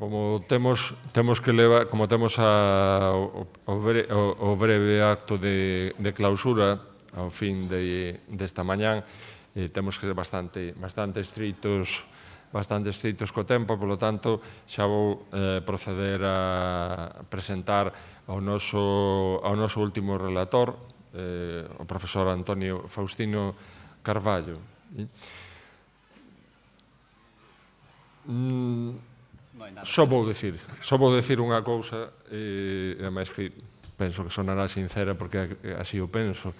Como temos temos que leva como temos a o, o, o, o breve acto de de clausura ao fin de desta mañán, eh, temos que ser bastante bastante estritos bastante estritos co tempo, polo tanto, xa vou eh, proceder a presentar ao noso, ao noso último relator, eh, o profesor Antonio Faustino Carballo. Mm, Só vou decir, só vou decir unha cousa, e, eh, e máis que penso que sonará sincera porque así o penso.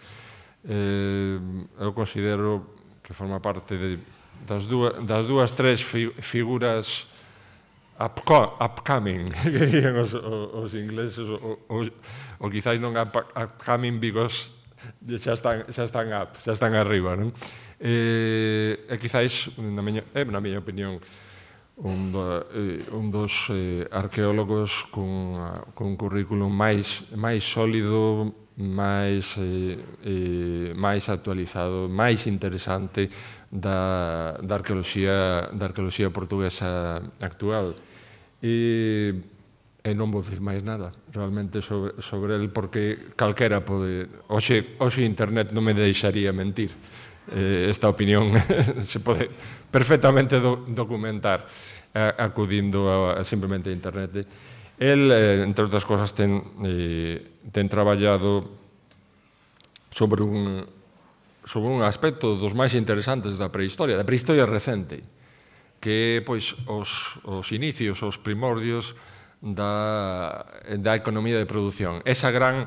Eh, eu considero que forma parte de, das, dúas, das dúas tres fi, figuras upcoming, que dirían os, os, os ingleses, ou, ou, ou quizáis non up, upcoming because xa están, xa están up, xa están arriba, non? Eh, e quizáis, na miña, eh, na miña opinión, un, do, eh, un dos eh, arqueólogos cun, eh, cun currículum máis, máis sólido, máis, eh, eh, máis actualizado, máis interesante da, da, arqueoloxía, da arqueoloxía portuguesa actual. E, e non vou dicir máis nada realmente sobre, sobre el porque calquera pode... Oxe, oxe internet non me deixaría mentir eh, esta opinión se pode perfectamente do, documentar eh, acudindo a, a simplemente a internet. El, eh, entre outras cosas, ten, eh, ten traballado sobre un, sobre un aspecto dos máis interesantes da prehistoria, da prehistoria recente, que é pois, os, os inicios, os primordios da, da economía de produción. Esa gran,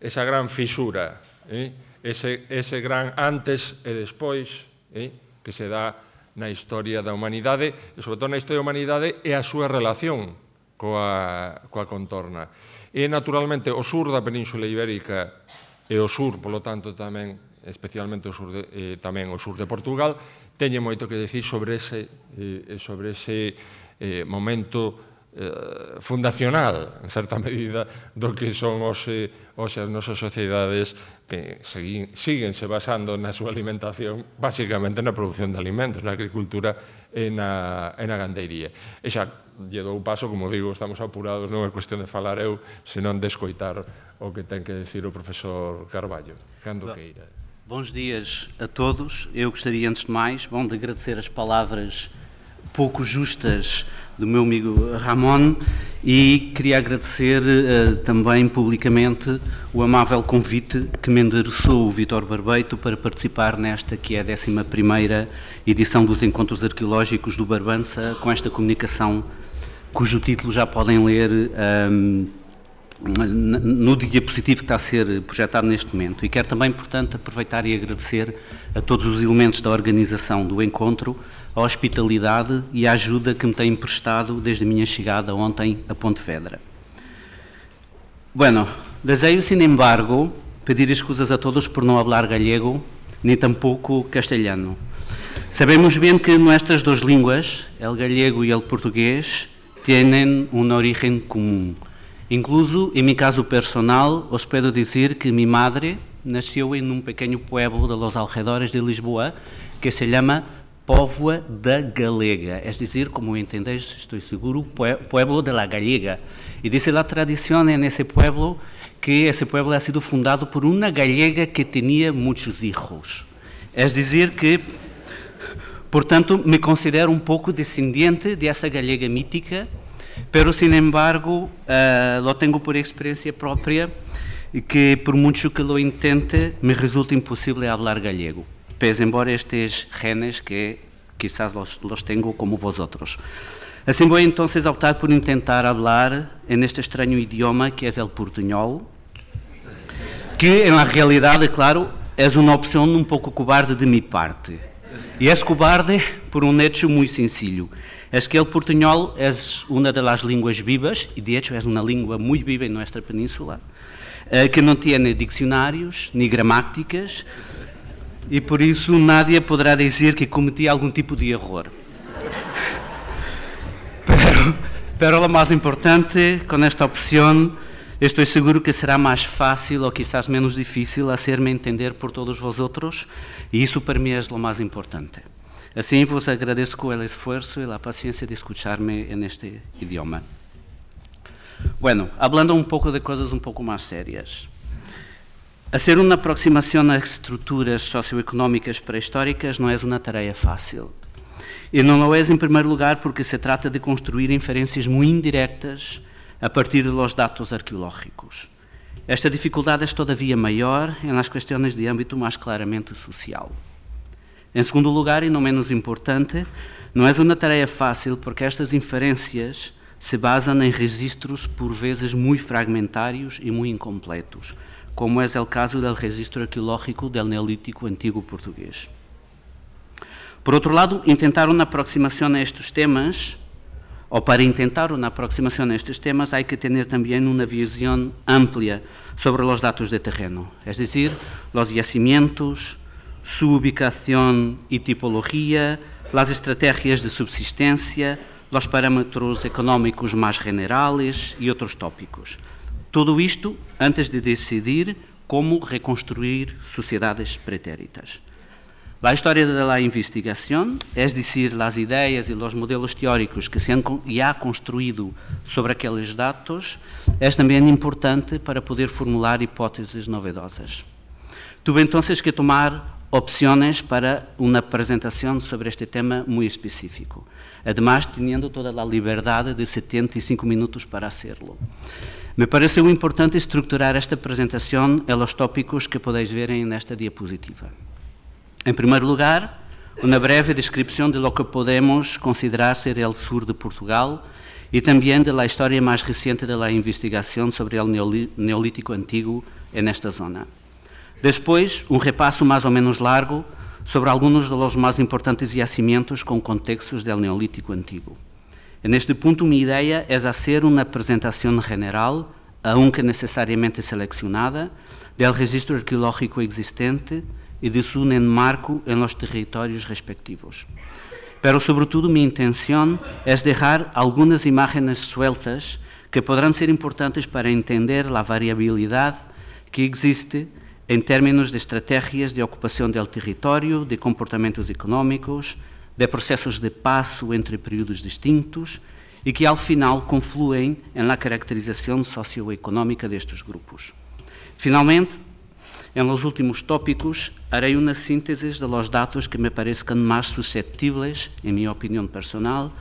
esa gran fisura eh, ese, ese gran antes e despois eh, que se dá na historia da humanidade, e sobre todo na historia da humanidade, e a súa relación coa, coa contorna. E, naturalmente, o sur da Península Ibérica e o sur, polo tanto, tamén especialmente o sur de, eh, tamén o sur de Portugal, teñe moito que decir sobre ese, eh, sobre ese eh, momento eh, fundacional, en certa medida, do que son hoxe, hoxe as nosas sociedades que seguin, seguinse basando na súa alimentación basicamente na produción de alimentos, na agricultura e na, e na gandeiría. E xa lle dou paso, como digo, estamos apurados, non é cuestión de falar eu, senón de escoitar o que ten que decir o profesor Carballo, cando que ira. Bons días a todos. Eu gostaria, antes de mais, bom, de agradecer as palavras pouco justas do meu amigo Ramon e queria agradecer uh, também publicamente o amável convite que me endereçou o Vitor Barbeito para participar nesta que é a 11ª edição dos Encontros Arqueológicos do Barbança com esta comunicação cujo título já podem ler um, ehm, no diapositivo que está a ser projetado neste momento. E quero também, portanto, aproveitar e agradecer a todos os elementos da organização do encontro, a hospitalidade e a ajuda que me têm prestado desde a minha chegada ontem a Pontevedra. Bueno, desejo, sin embargo, pedir excusas a todos por não falar galego, nem tampouco castelhano. Sabemos bem que nossas duas línguas, o galego e o português, têm uma origem comum. Incluso, em meu caso personal, os posso dizer que minha madre nasceu em um pequeno pueblo de los alrededores de Lisboa que se chama Póvoa da Galega, é dizer, como entendeis, estou seguro, Pueblo de la Galega. E disse lá tradição nesse pueblo que esse pueblo ha sido fundado por uma galega que tinha muitos hijos. É dizer que, portanto, me considero um pouco descendente dessa galega mítica, pero, sin embargo, uh, lo tenho por experiência própria que, por muito que lo intente, me resulta impossível falar galego pese embora estes renes que quizás los, los tengo como vosotros. Assim vou então optar por intentar falar neste estranho idioma que é o portuñol, que na realidade, realidad, claro, é uma opção um pouco cobarde de mi parte. E é cobarde por um hecho muito sencillo. é que o portuñol é uma das línguas vivas, e de hecho é uma língua muito viva em nossa península, eh, que não nem dicionários, nem gramáticas, e por isso Nádia poderá dizer que cometi algum tipo de erro. pero, pero lo mais importante, com esta opção, estou seguro que será mais fácil ou quizás menos difícil ser me entender por todos vosotros, e isso para mim é o mais importante. Assim, vos agradeço o esforço e a paciência de escutar-me neste idioma. Bueno, hablando um pouco de coisas um pouco mais sérias. A ser uma aproximação às estruturas socioeconómicas pré-históricas não é uma tarefa fácil. E não o é em primeiro lugar porque se trata de construir inferências muito indiretas a partir dos dados arqueológicos. Esta dificuldade é todavia maior nas questões de âmbito mais claramente social. Em segundo lugar, e não menos importante, não é uma tarefa fácil porque estas inferências se basam em registros por vezes muito fragmentários e muito incompletos como é o caso do registro arqueológico do Neolítico Antigo português. Por outro lado, intentar uma aproximação a estes temas, ou para intentar uma aproximação a estes temas, há que ter também uma visão ampla sobre os dados de terreno, é dizer, os yacimientos, sua ubicação e tipologia, as estratégias de subsistência, os parâmetros económicos mais generales e outros tópicos. Tudo isto antes de decidir como reconstruir sociedades pretéritas. A história da investigação, é dizer, as ideias e os modelos teóricos que se han há construído sobre aqueles dados, é também importante para poder formular hipóteses novedosas. Tuve então que tomar opções para uma apresentação sobre este tema muito específico. Además, tendo toda a liberdade de 75 minutos para ser-lo. Me pareceu importante estruturar esta apresentação aos tópicos que podeis ver nesta diapositiva. Em primeiro lugar, uma breve descrição de lo que podemos considerar ser o sur de Portugal e também da história mais recente da investigação sobre o Neolítico Antigo nesta zona. Depois, um repasso mais ou menos largo sobre alguns dos mais importantes yacimentos com contextos do Neolítico Antigo. Neste ponto, minha ideia é fazer uma apresentação geral, aunque é necessariamente selecionada, do registro arqueológico existente e de seu marco em los territórios respectivos. Pero, sobretudo, minha intenção é deixar algumas imagens sueltas que poderão ser importantes para entender a variabilidade que existe em termos de estratégias de ocupação do território, de comportamentos económicos, de processos de passo entre períodos distintos e que, ao final, confluem na caracterização socioeconómica destes grupos. Finalmente, em los últimos tópicos, harei uma síntese de los dados que me parecem mais suscetíveis, em minha opinião personal,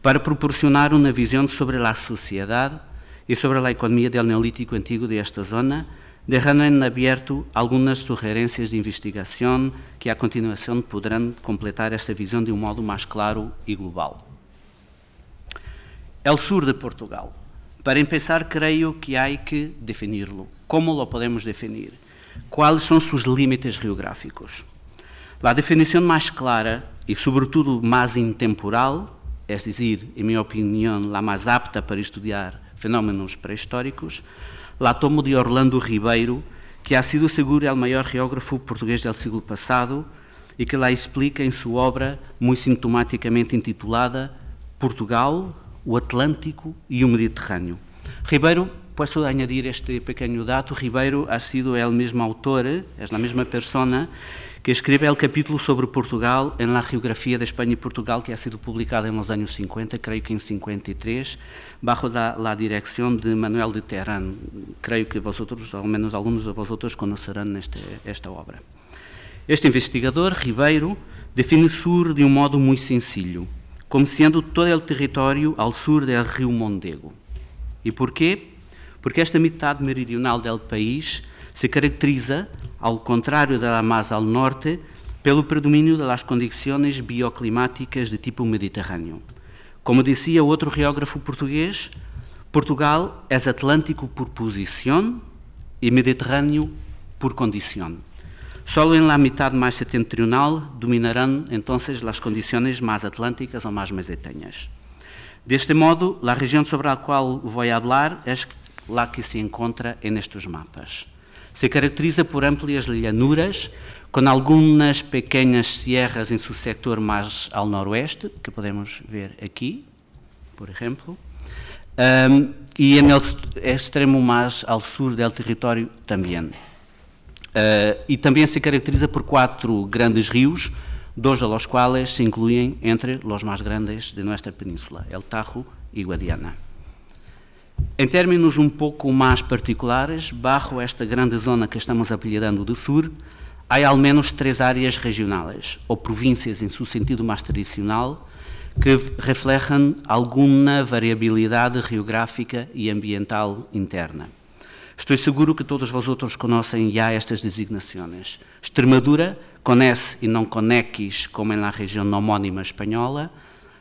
para proporcionar uma visão sobre a sociedade e sobre a economia do neolítico antigo desta de zona, dejando en abierto algunas sugerencias de investigación que a continuación podrán completar esta visión de un modo más claro y global. El sur de Portugal. Para empezar, creio que há que defini-lo. Como lo podemos definir? Quais são seus limites geográficos? A definição mais clara e, sobretudo, mais intemporal, é dizer, em minha opinião, a mais apta para estudar fenômenos pré-históricos, lá tomo de Orlando Ribeiro, que ha sido seguro o maior geógrafo português do século passado e que lá explica em sua obra, muito sintomaticamente intitulada Portugal, o Atlântico e o Mediterrâneo. Ribeiro, posso añadir este pequeno dato: Ribeiro ha sido ele mesmo autor, é a mesma persona, que escreve o capítulo sobre Portugal em La Geografia da Espanha e Portugal, que é sido publicado em nos anos 50, creio que em 53, bajo da, la de Manuel de Terán. Creio que vosotros, ao menos alguns de vosotros, conhecerão nesta, esta obra. Este investigador, Ribeiro, define Sur de um modo muito sencillo, como sendo todo o território ao sul do Rio Mondego. E porquê? Porque esta metade meridional do país se caracteriza ao contrário da Hamas ao norte, pelo predomínio das condições bioclimáticas de tipo mediterrâneo. Como dizia outro geógrafo português, Portugal é atlântico por posição e mediterrâneo por condição. Só em la metade mais setentrional dominarão então as condições mais atlânticas ou mais mesitenhas. Deste modo, a região sobre a qual vou falar é lá que se encontra nestes mapas. Se caracteriza por amplias llanuras, com algumas pequenas sierras em seu sector mais ao noroeste, que podemos ver aqui, por exemplo, um, e no extremo mais ao sul do território também. Uh, e também se caracteriza por quatro grandes rios, dois dos quais se incluem entre os mais grandes de nossa península, El Tajo e Guadiana. Em términos um pouco mais particulares, barro esta grande zona que estamos apelidando de Sur, há ao menos três áreas regionais, ou províncias em seu sentido mais tradicional, que refletem alguma variabilidade geográfica e ambiental interna. Estou seguro que todos vosotros conhecem já estas designações. Extremadura, conhece e não conequis, como é na região homónima espanhola,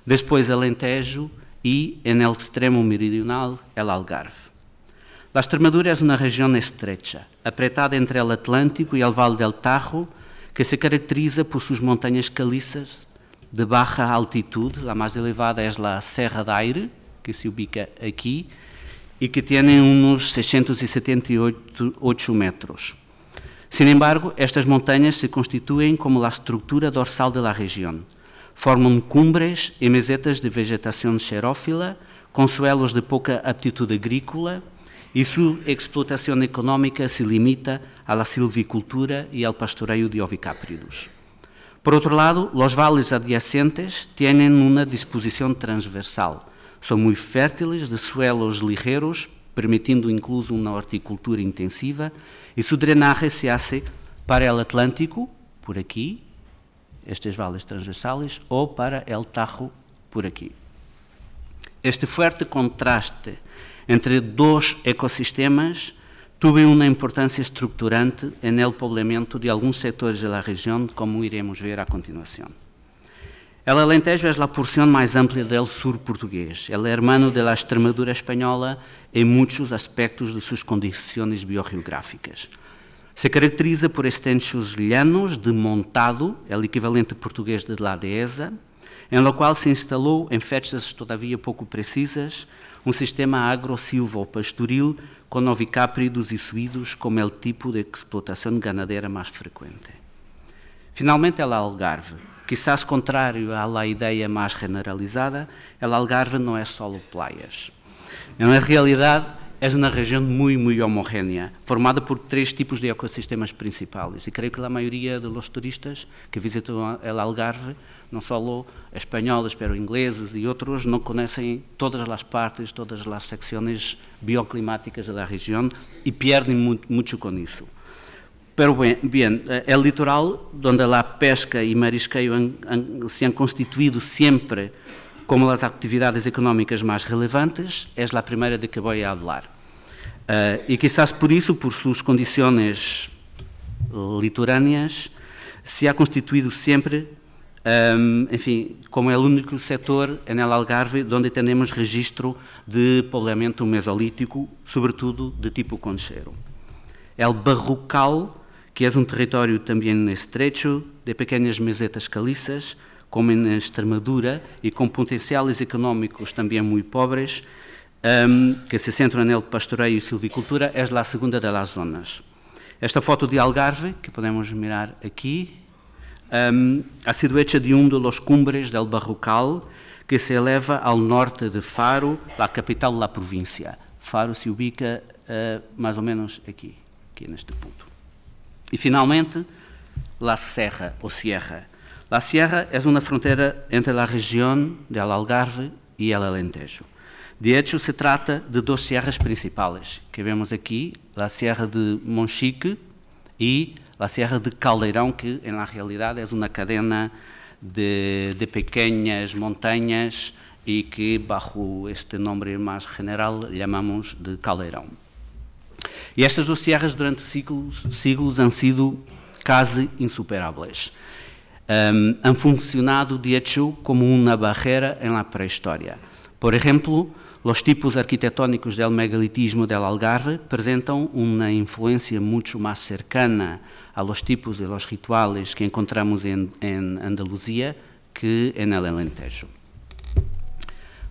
depois Alentejo, e, é no extremo meridional, el Algarve. La Extremadura é uma região estreita, apretada entre o Atlântico e o Vale del Tajo, que se caracteriza por suas montanhas caliças de baixa altitude, a mais elevada é a Serra de Aire, que se ubica aqui, e que tem uns 678 metros. Sin embargo, estas montanhas se constituem como a estrutura dorsal da região formam cumbres e mesetas de vegetação xerófila, com suelos de pouca aptitude agrícola, e sua explotação económica se limita à silvicultura e ao pastoreio de ovicápridos. Por outro lado, os vales adjacentes têm uma disposição transversal. São muito férteis de suelos ligeiros, permitindo incluso uma horticultura intensiva, e sua drenagem se hace para o Atlântico, por aqui, estas valas transversais ou para El Tarro por aqui. Este forte contraste entre dois ecossistemas teve uma importância estruturante no poblamento de alguns setores da região, como iremos ver a continuação. El Alentejo é a porção mais ampla do sul português. Ele é hermano da Extremadura espanhola em muitos aspectos de suas condições biogeográficas. Se caracteriza por extensos llanos de montado, é o equivalente português de ladeza, em lo qual se instalou, em festas todavia pouco precisas, um sistema agro-silvo-pastoril com ovicápridos e suídos como é o tipo de explotação ganadeira mais frequente. Finalmente, ela é Algarve. Quizás contrário à la ideia mais generalizada, ela Algarve não é só playas. É uma realidade És uma região muito, muito homogénea, formada por três tipos de ecossistemas principais. E creio que a maioria dos turistas que visitam el Algarve, não só españoles, mas ingleses e outros, não conhecem todas as partes, todas as secções bioclimáticas região e perdem muito, muito com isso. eso. bem, é el é litoral, donde lá pesca e marisqueio se han constituído sempre como as atividades económicas mais relevantes, é a primeira de que vou a falar. Uh, eh, e quizás por isso, por suas condições litorâneas, se ha constituído sempre, um, eh, enfim, como é o único setor em El Algarve onde temos registro de povoamento mesolítico, sobretudo de tipo conchero. o Barrocal, que é um território também estreito, de pequenas mesetas caliças, como na Extremadura, e com potenciais económicos também muito pobres, um, que se centram nele pastoreio e silvicultura, é a segunda das zonas. Esta foto de Algarve, que podemos mirar aqui, um, a hecha de um dos cumbres del Barrocal, que se eleva ao norte de Faro, a capital da província. Faro se ubica uh, mais ou menos aqui, aqui neste ponto. E finalmente, La Serra, ou Sierra, La Sierra es una frontera entre la región del Algarve y el Alentejo. De hecho, se trata de dos sierras principales, que vemos aqui, a Serra de Monchique e a Serra de Caldeirão, que, na realidade, é uma cadena de, de pequenas montanhas e que, bajo este nome mais general, chamamos de Caldeirão. E estas duas sierras, durante siglos, siglos han sido quase insuperáveis um, ehm, han funcionado de hecho como uma barreira em la pré-história. Por exemplo, os tipos arquitetónicos del megalitismo del Algarve apresentam uma influência muito mais cercana a los tipos e los rituales que encontramos em, en, en Andaluzia que em El Alentejo.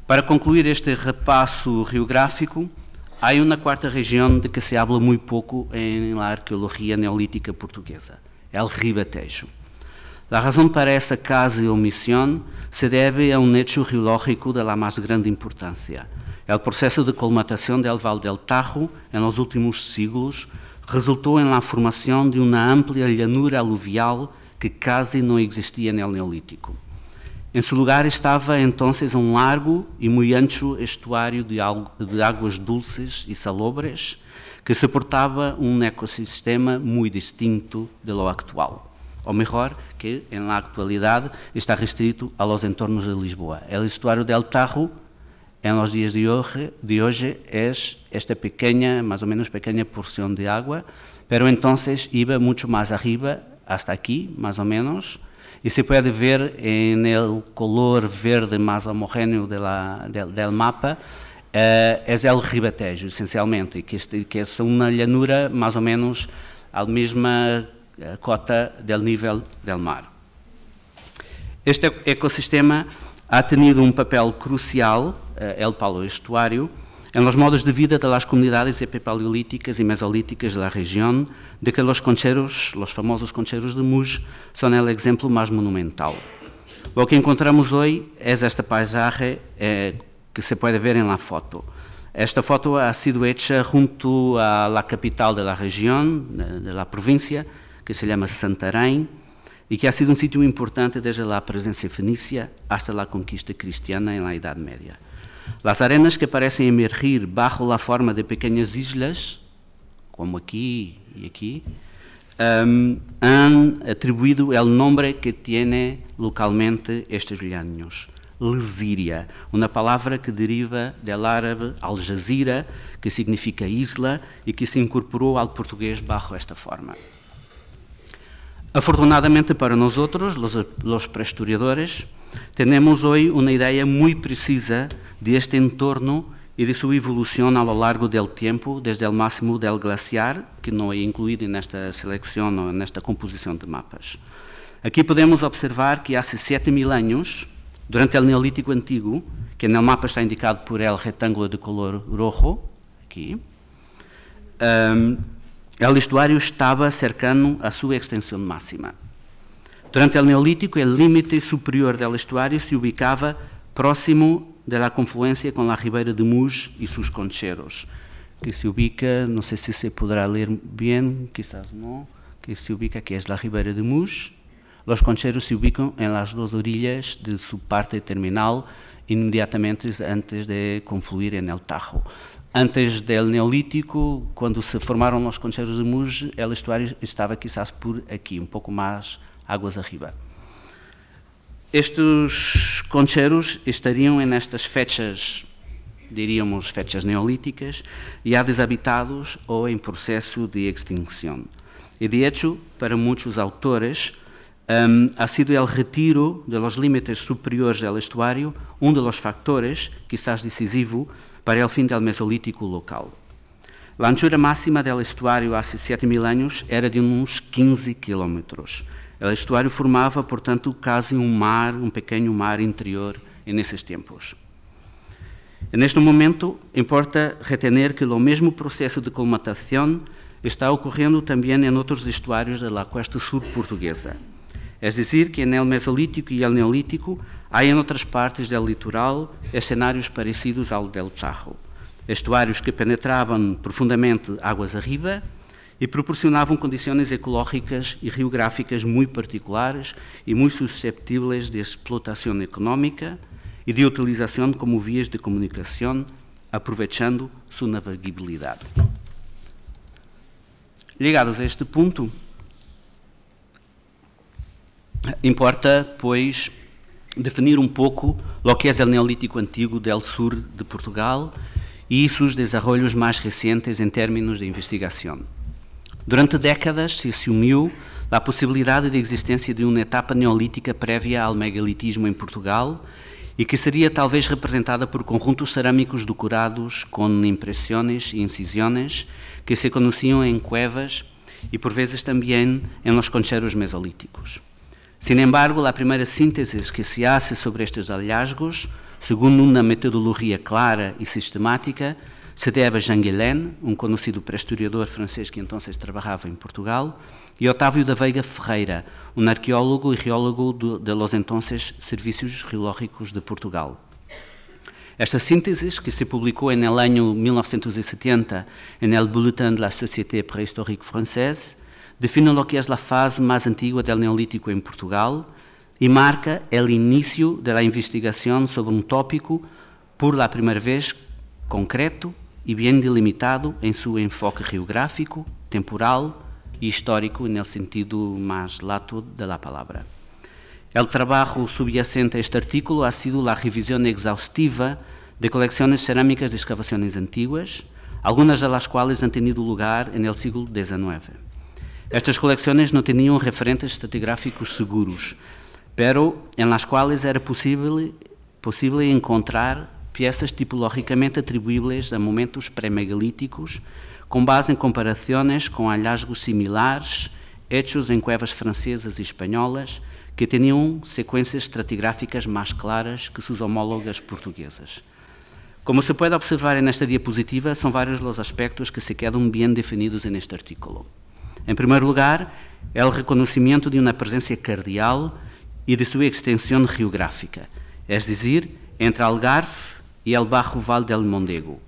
Para concluir este repasso geográfico, há uma quarta região de que se habla muito pouco em la arqueologia neolítica portuguesa, El Ribatejo. La razón para esta casi omisión se debe a un hecho geológico de la más grande importancia. El proceso de colmatación del Val del Tajo en los últimos siglos resultó en la formación de una amplia llanura aluvial que casi no existía en el Neolítico. En su lugar estaba entonces un largo y muy ancho estuario de, águas aguas dulces y salobres que soportaba un ecosistema muy distinto de lo actual ao melhor que na actualidade está restrito aos entornos de Lisboa. O estuário del Tarro, em los dias de hoje, de hoje é esta pequena, mais ou menos pequena porção de água, pero entonces iba muito mais arriba, hasta aqui, mais ou menos, e se pode ver no color verde mais homogêneo de la, del, mapa, é uh, eh, o ribatejo, essencialmente, que, este, que é uma llanura mais ou menos a mesma a eh, cota del nível del mar. Este ecossistema ha tenido um papel crucial, eh, el palo Estuário en los modos de vida das comunidades epipaleolíticas e mesolíticas da região. de que los concheros, los famosos concheros de Muj, são o exemplo mais monumental. O que encontramos hoje es esta paisagem eh, que se pode ver em la foto. Esta foto ha sido hecha junto à la capital da região, da província que se chama Santarém, e que ha sido um sítio importante desde a presença fenícia hasta a conquista cristiana na Idade Média. As arenas que aparecem emergir bajo la forma de pequenas islas, como aqui e aqui, um, han atribuído o nome que tiene localmente estes llanos. Lesíria, uma palavra que deriva del árabe Al que significa isla, e que se incorporou ao português bajo esta forma. Afortunadamente para nós los, los prehistoriadores, temos hoje uma ideia muito precisa de entorno e de sua evolução ao longo do tempo, desde o máximo del glaciar, que não é incluído nesta seleção, ou nesta composição de mapas. Aqui podemos observar que há 7 mil anos, durante o Neolítico Antigo, que no mapa está indicado por el retângulo de color rojo, aqui, um, o estuário estava cercando a sua extensão máxima. Durante o Neolítico, o limite superior do estuário se ubicava próximo da confluência com a Ribeira de Muj e seus concheros, que se ubica, não sei se se poderá ler bem, quizás não, que se ubica aqui é a Ribeira de Muj, Los concheros se ubicam em las duas orillas de sua parte terminal, imediatamente antes de confluir em el Tajo. Antes do Neolítico, quando se formaram os concheros de Muge, el estuário estava quizás por aqui, um pouco mais águas arriba. Estes concheros estariam nestas fechas, diríamos fechas neolíticas, já desabitados ou em processo de extinção. E, de hecho, para muitos autores, um, ha sido el retiro de los límites superiores del estuario um de los factores, quizás decisivo, para el fin del mesolítico local. La anchura máxima del estuário há 7.000 anos era de uns 15 quilômetros. O estuário formava, portanto, quase um mar, um pequeno mar interior nesses tempos. Neste momento, importa retener que o mesmo processo de colmatação está ocorrendo também em outros estuários da costa sur portuguesa. É dizer que é em el Mesolítico e el Neolítico há em outras partes do litoral escenários parecidos ao del Charro, estuários que penetravam profundamente águas arriba e proporcionavam condições ecológicas e geográficas muito particulares e muito susceptíveis de explotação económica e de utilização como vias de comunicação, aproveitando sua navegabilidade. Ligados a este ponto, importa, pois, definir um pouco o que é o Neolítico Antigo del Sur de Portugal e seus desarrollos mais recentes em termos de investigação. Durante décadas se assumiu a possibilidade da existência de uma etapa neolítica prévia ao megalitismo em Portugal e que seria talvez representada por conjuntos cerâmicos decorados com impressões e incisões que se conheciam em cuevas e por vezes também em los concheros mesolíticos. Sin embargo, a primeira síntese que se hace sobre estes hallazgos, segundo uma metodologia clara e sistemática, se deve a Jean Guilhem, um conhecido pré-historiador francês que então trabalhava em Portugal, e Otávio da Veiga Ferreira, um arqueólogo e geólogo de, de los entonces Serviços Geológicos de Portugal. Esta síntese, que se publicou em el ano 1970 em El Bulletin de la Société Préhistorique Française, Define o que é a fase mais antiga do Neolítico em Portugal e marca o início da investigação sobre um tópico, por la primeira vez, concreto e bem delimitado em seu enfoque geográfico, temporal e histórico, no sentido mais lato da palavra. O trabalho subyacente a este artículo ha sido a revisão exaustiva de coleções cerâmicas de escavações antigas, algumas das quais cuales han tenido lugar no século XIX. Estas coleções não tinham referentes estratigráficos seguros, pero em las quais era possível possível encontrar peças tipologicamente atribuíveis a momentos pré-megalíticos, com base em comparações com hallazgos similares hechos em cuevas francesas e espanholas, que tinham sequências estratigráficas mais claras que suas homólogas portuguesas. Como se pode observar nesta diapositiva, são vários os aspectos que se quedam bem definidos neste artículo. Em primeiro lugar, é o reconhecimento de uma presença cardial e de sua extensão geográfica, é dizer, entre Algarve e el Barro Val del Mondego,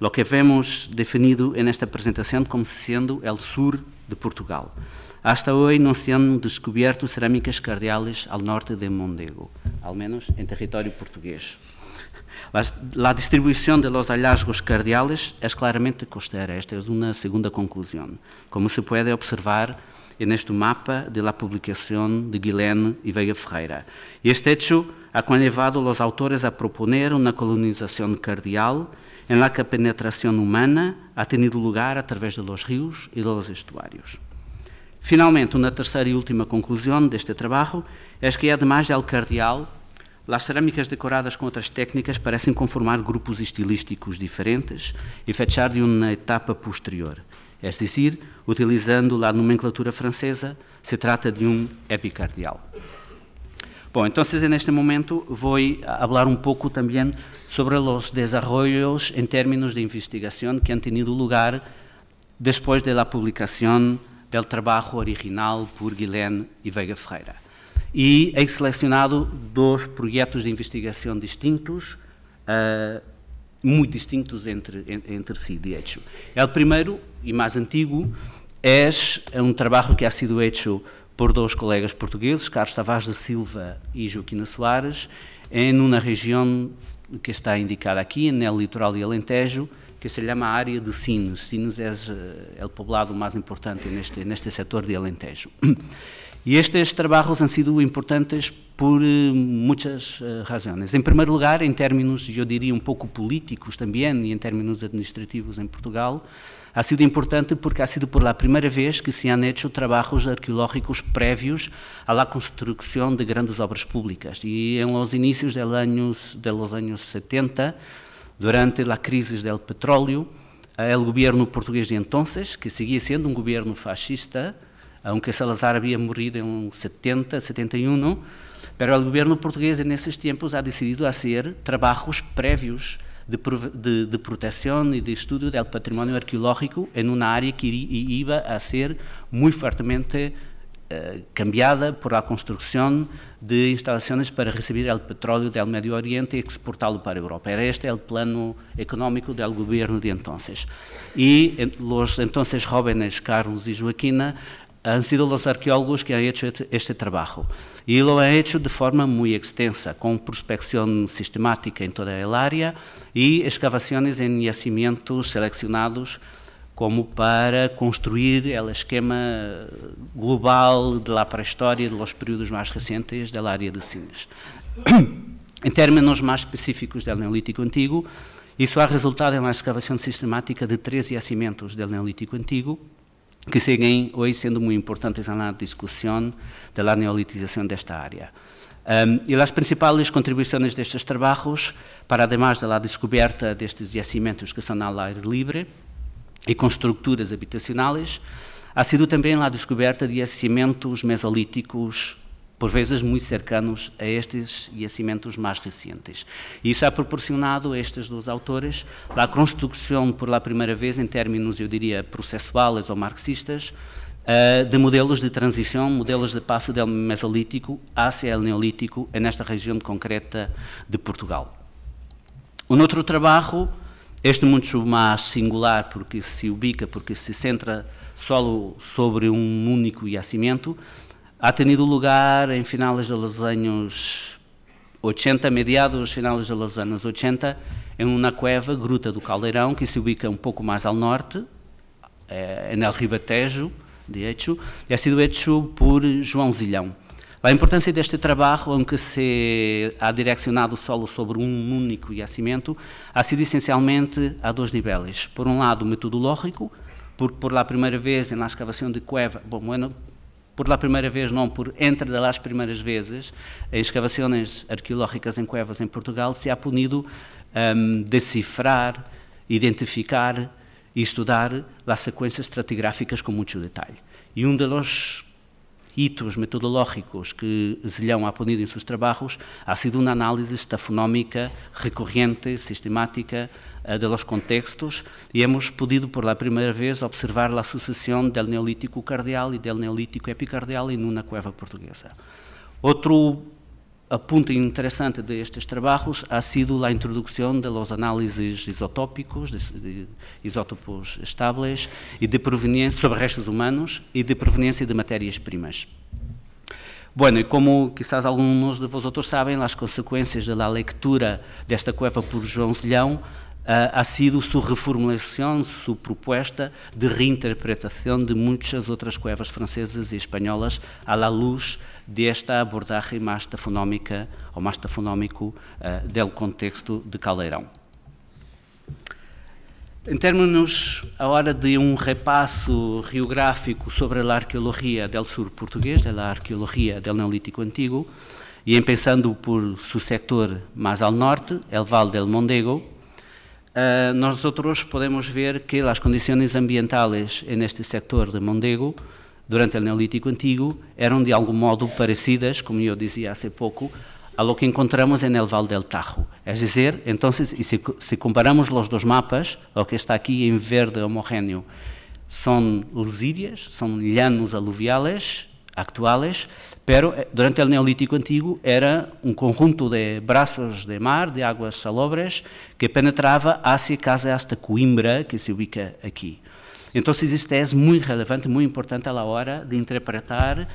lo que vemos definido nesta apresentação como sendo el sur de Portugal. Hasta hoje não se han descoberto cerâmicas cardeales ao norte de Mondego, ao menos em território português. La distribuição de los hallazgos cardiales é claramente costeira. Esta é uma segunda conclusão. Como se pode observar neste mapa de la publicación de Guilén e Veiga Ferreira. este hecho ha conllevado os los autores a proponer uma colonización cardial en la que a penetración humana ha tenido lugar através de los rios e dos estuários. estuarios. Finalmente, uma terceira e última conclusão deste trabalho é que, además del cardeal, as cerâmicas decoradas com outras técnicas parecem conformar grupos estilísticos diferentes e fechar de na etapa posterior. É decir, utilizando lá a nomenclatura francesa, se trata de um epicardial. Bom, então neste momento vou falar um pouco também sobre os desenvolvimentos em termos de investigação que han tenido lugar depois da de publicação do trabalho original por Guilherme e Veiga Ferreira e em é selecionado dois projetos de investigação distintos, uh, muito distintos entre, entre si, de hecho. É o primeiro e mais antigo, é um trabalho que há sido feito por dois colegas portugueses, Carlos Tavares da Silva e Joaquina Soares, em uma região que está indicada aqui, no litoral de Alentejo, que se chama área de Sines. Sines é, é o poblado mais importante neste, neste setor de Alentejo. E estes trabalhos han sido importantes por eh, muitas eh, razões. Em primeiro lugar, em termos, eu diria, um pouco políticos também, e em termos administrativos em Portugal, ha sido importante porque ha sido por lá a primeira vez que se han hecho trabalhos arqueológicos prévios à la construção de grandes obras públicas. E em los inícios dos anos, de los anos 70, durante a crise do petróleo, o governo português de entonces, que seguia sendo um governo fascista, aunque Salazar havia morrido em 70, 71, pero o governo português nesses tempos ha decidido fazer trabalhos prévios de, de, de proteção e de estudo do patrimônio arqueológico em uma área que ia a ser muito fortemente eh, cambiada por a construção de instalações para receber o petróleo do Médio Oriente e exportá-lo para a Europa. Era este o plano econômico do governo de entonces. E os entonces jovens Carlos e Joaquina han sido los arqueólogos que han hecho este trabajo. Y lo han hecho de forma muy extensa, con prospección sistemática en toda el área y excavaciones en yacimientos seleccionados como para construir o esquema global de la prehistoria história dos períodos mais recentes da área de Sines. em termos mais específicos do Neolítico Antigo, isso há resultado em uma escavação sistemática de 13 yacimentos do Neolítico Antigo, que seguem hoje sendo muito importantes na discussão da neolitização desta área. Um, e as principais contribuições destes trabalhos, para além da descoberta destes yacimentos que são na ar livre e com estruturas habitacionais, ha sido também a descoberta de yacimentos mesolíticos por vezes muito cercanos a estes yacimentos mais recentes. E isso é proporcionado a estes dois autores a construção, por lá primeira vez, em termos, eu diria, processuais ou marxistas, eh, de modelos de transição, modelos de passo del mesolítico hacia el neolítico nesta região concreta de Portugal. Um outro trabalho, este muito mais singular, porque se ubica, porque se centra solo sobre um único yacimento, Há tenido lugar em finales dos anos 80, mediados finales dos anos 80, em uma cueva, Gruta do Caldeirão, que se ubica um pouco mais ao norte, eh, el Ribatejo, de hecho, e é sido hecho por João Zilhão. A importância deste trabalho, em que se ha direcionado o solo sobre um único yacimento, ha sido essencialmente a dois níveis. Por um lado, metodológico, porque por lá primeira vez, na escavação de cueva, bom, bueno, por la primeira vez, não por entre las primeiras vezes, em escavações arqueológicas em cuevas em Portugal, se há punido um, decifrar, identificar e estudar as sequências estratigráficas com muito detalhe. E um dos hitos metodológicos que Zilhão ha punido em seus trabalhos ha sido uma análise estafonómica recorrente, sistemática, eh, de los contextos e hemos podido por la primera vez observar la sucessão del neolítico cardial y del neolítico epicardial en una cueva portuguesa. Otro apunte interesante de trabalhos ha sido a introdução de los análises isotópicos, de, de isótopos estáveis e de proveniência sobre restos humanos e de proveniência de matérias-primas. Bueno, e como quizás alguns de vós outros sabem, as consequências da leitura desta cueva por João Zilhão ah, ha sido sua reformulação, sua proposta de reinterpretação de muitas outras cuevas francesas e espanholas à luz desta abordagem mais tafonómica ou mais tafonómico uh, del contexto de Caldeirão. Em termos, a hora de um repasso geográfico sobre a arqueologia del sur português, da arqueologia del Neolítico Antigo, e em pensando por seu sector mais ao norte, el Val del Mondego, ah, nós outros podemos ver que as condições ambientais neste sector de Mondego, durante o Neolítico Antigo, eram de algum modo parecidas, como eu dizia há pouco, a lo que encontramos em el Val del Tajo. Es decir, entonces, y si, comparamos mapas, o que está aqui em verde homogéneo são lesídeas, são llanos aluviales actuales, pero eh, durante el Neolítico antiguo era un conjunto de brazos de mar, de aguas salobres, que penetraba hacia casa hasta Coimbra, que se ubica aquí. Entonces, esto es muy relevante, muy importante a la hora de interpretar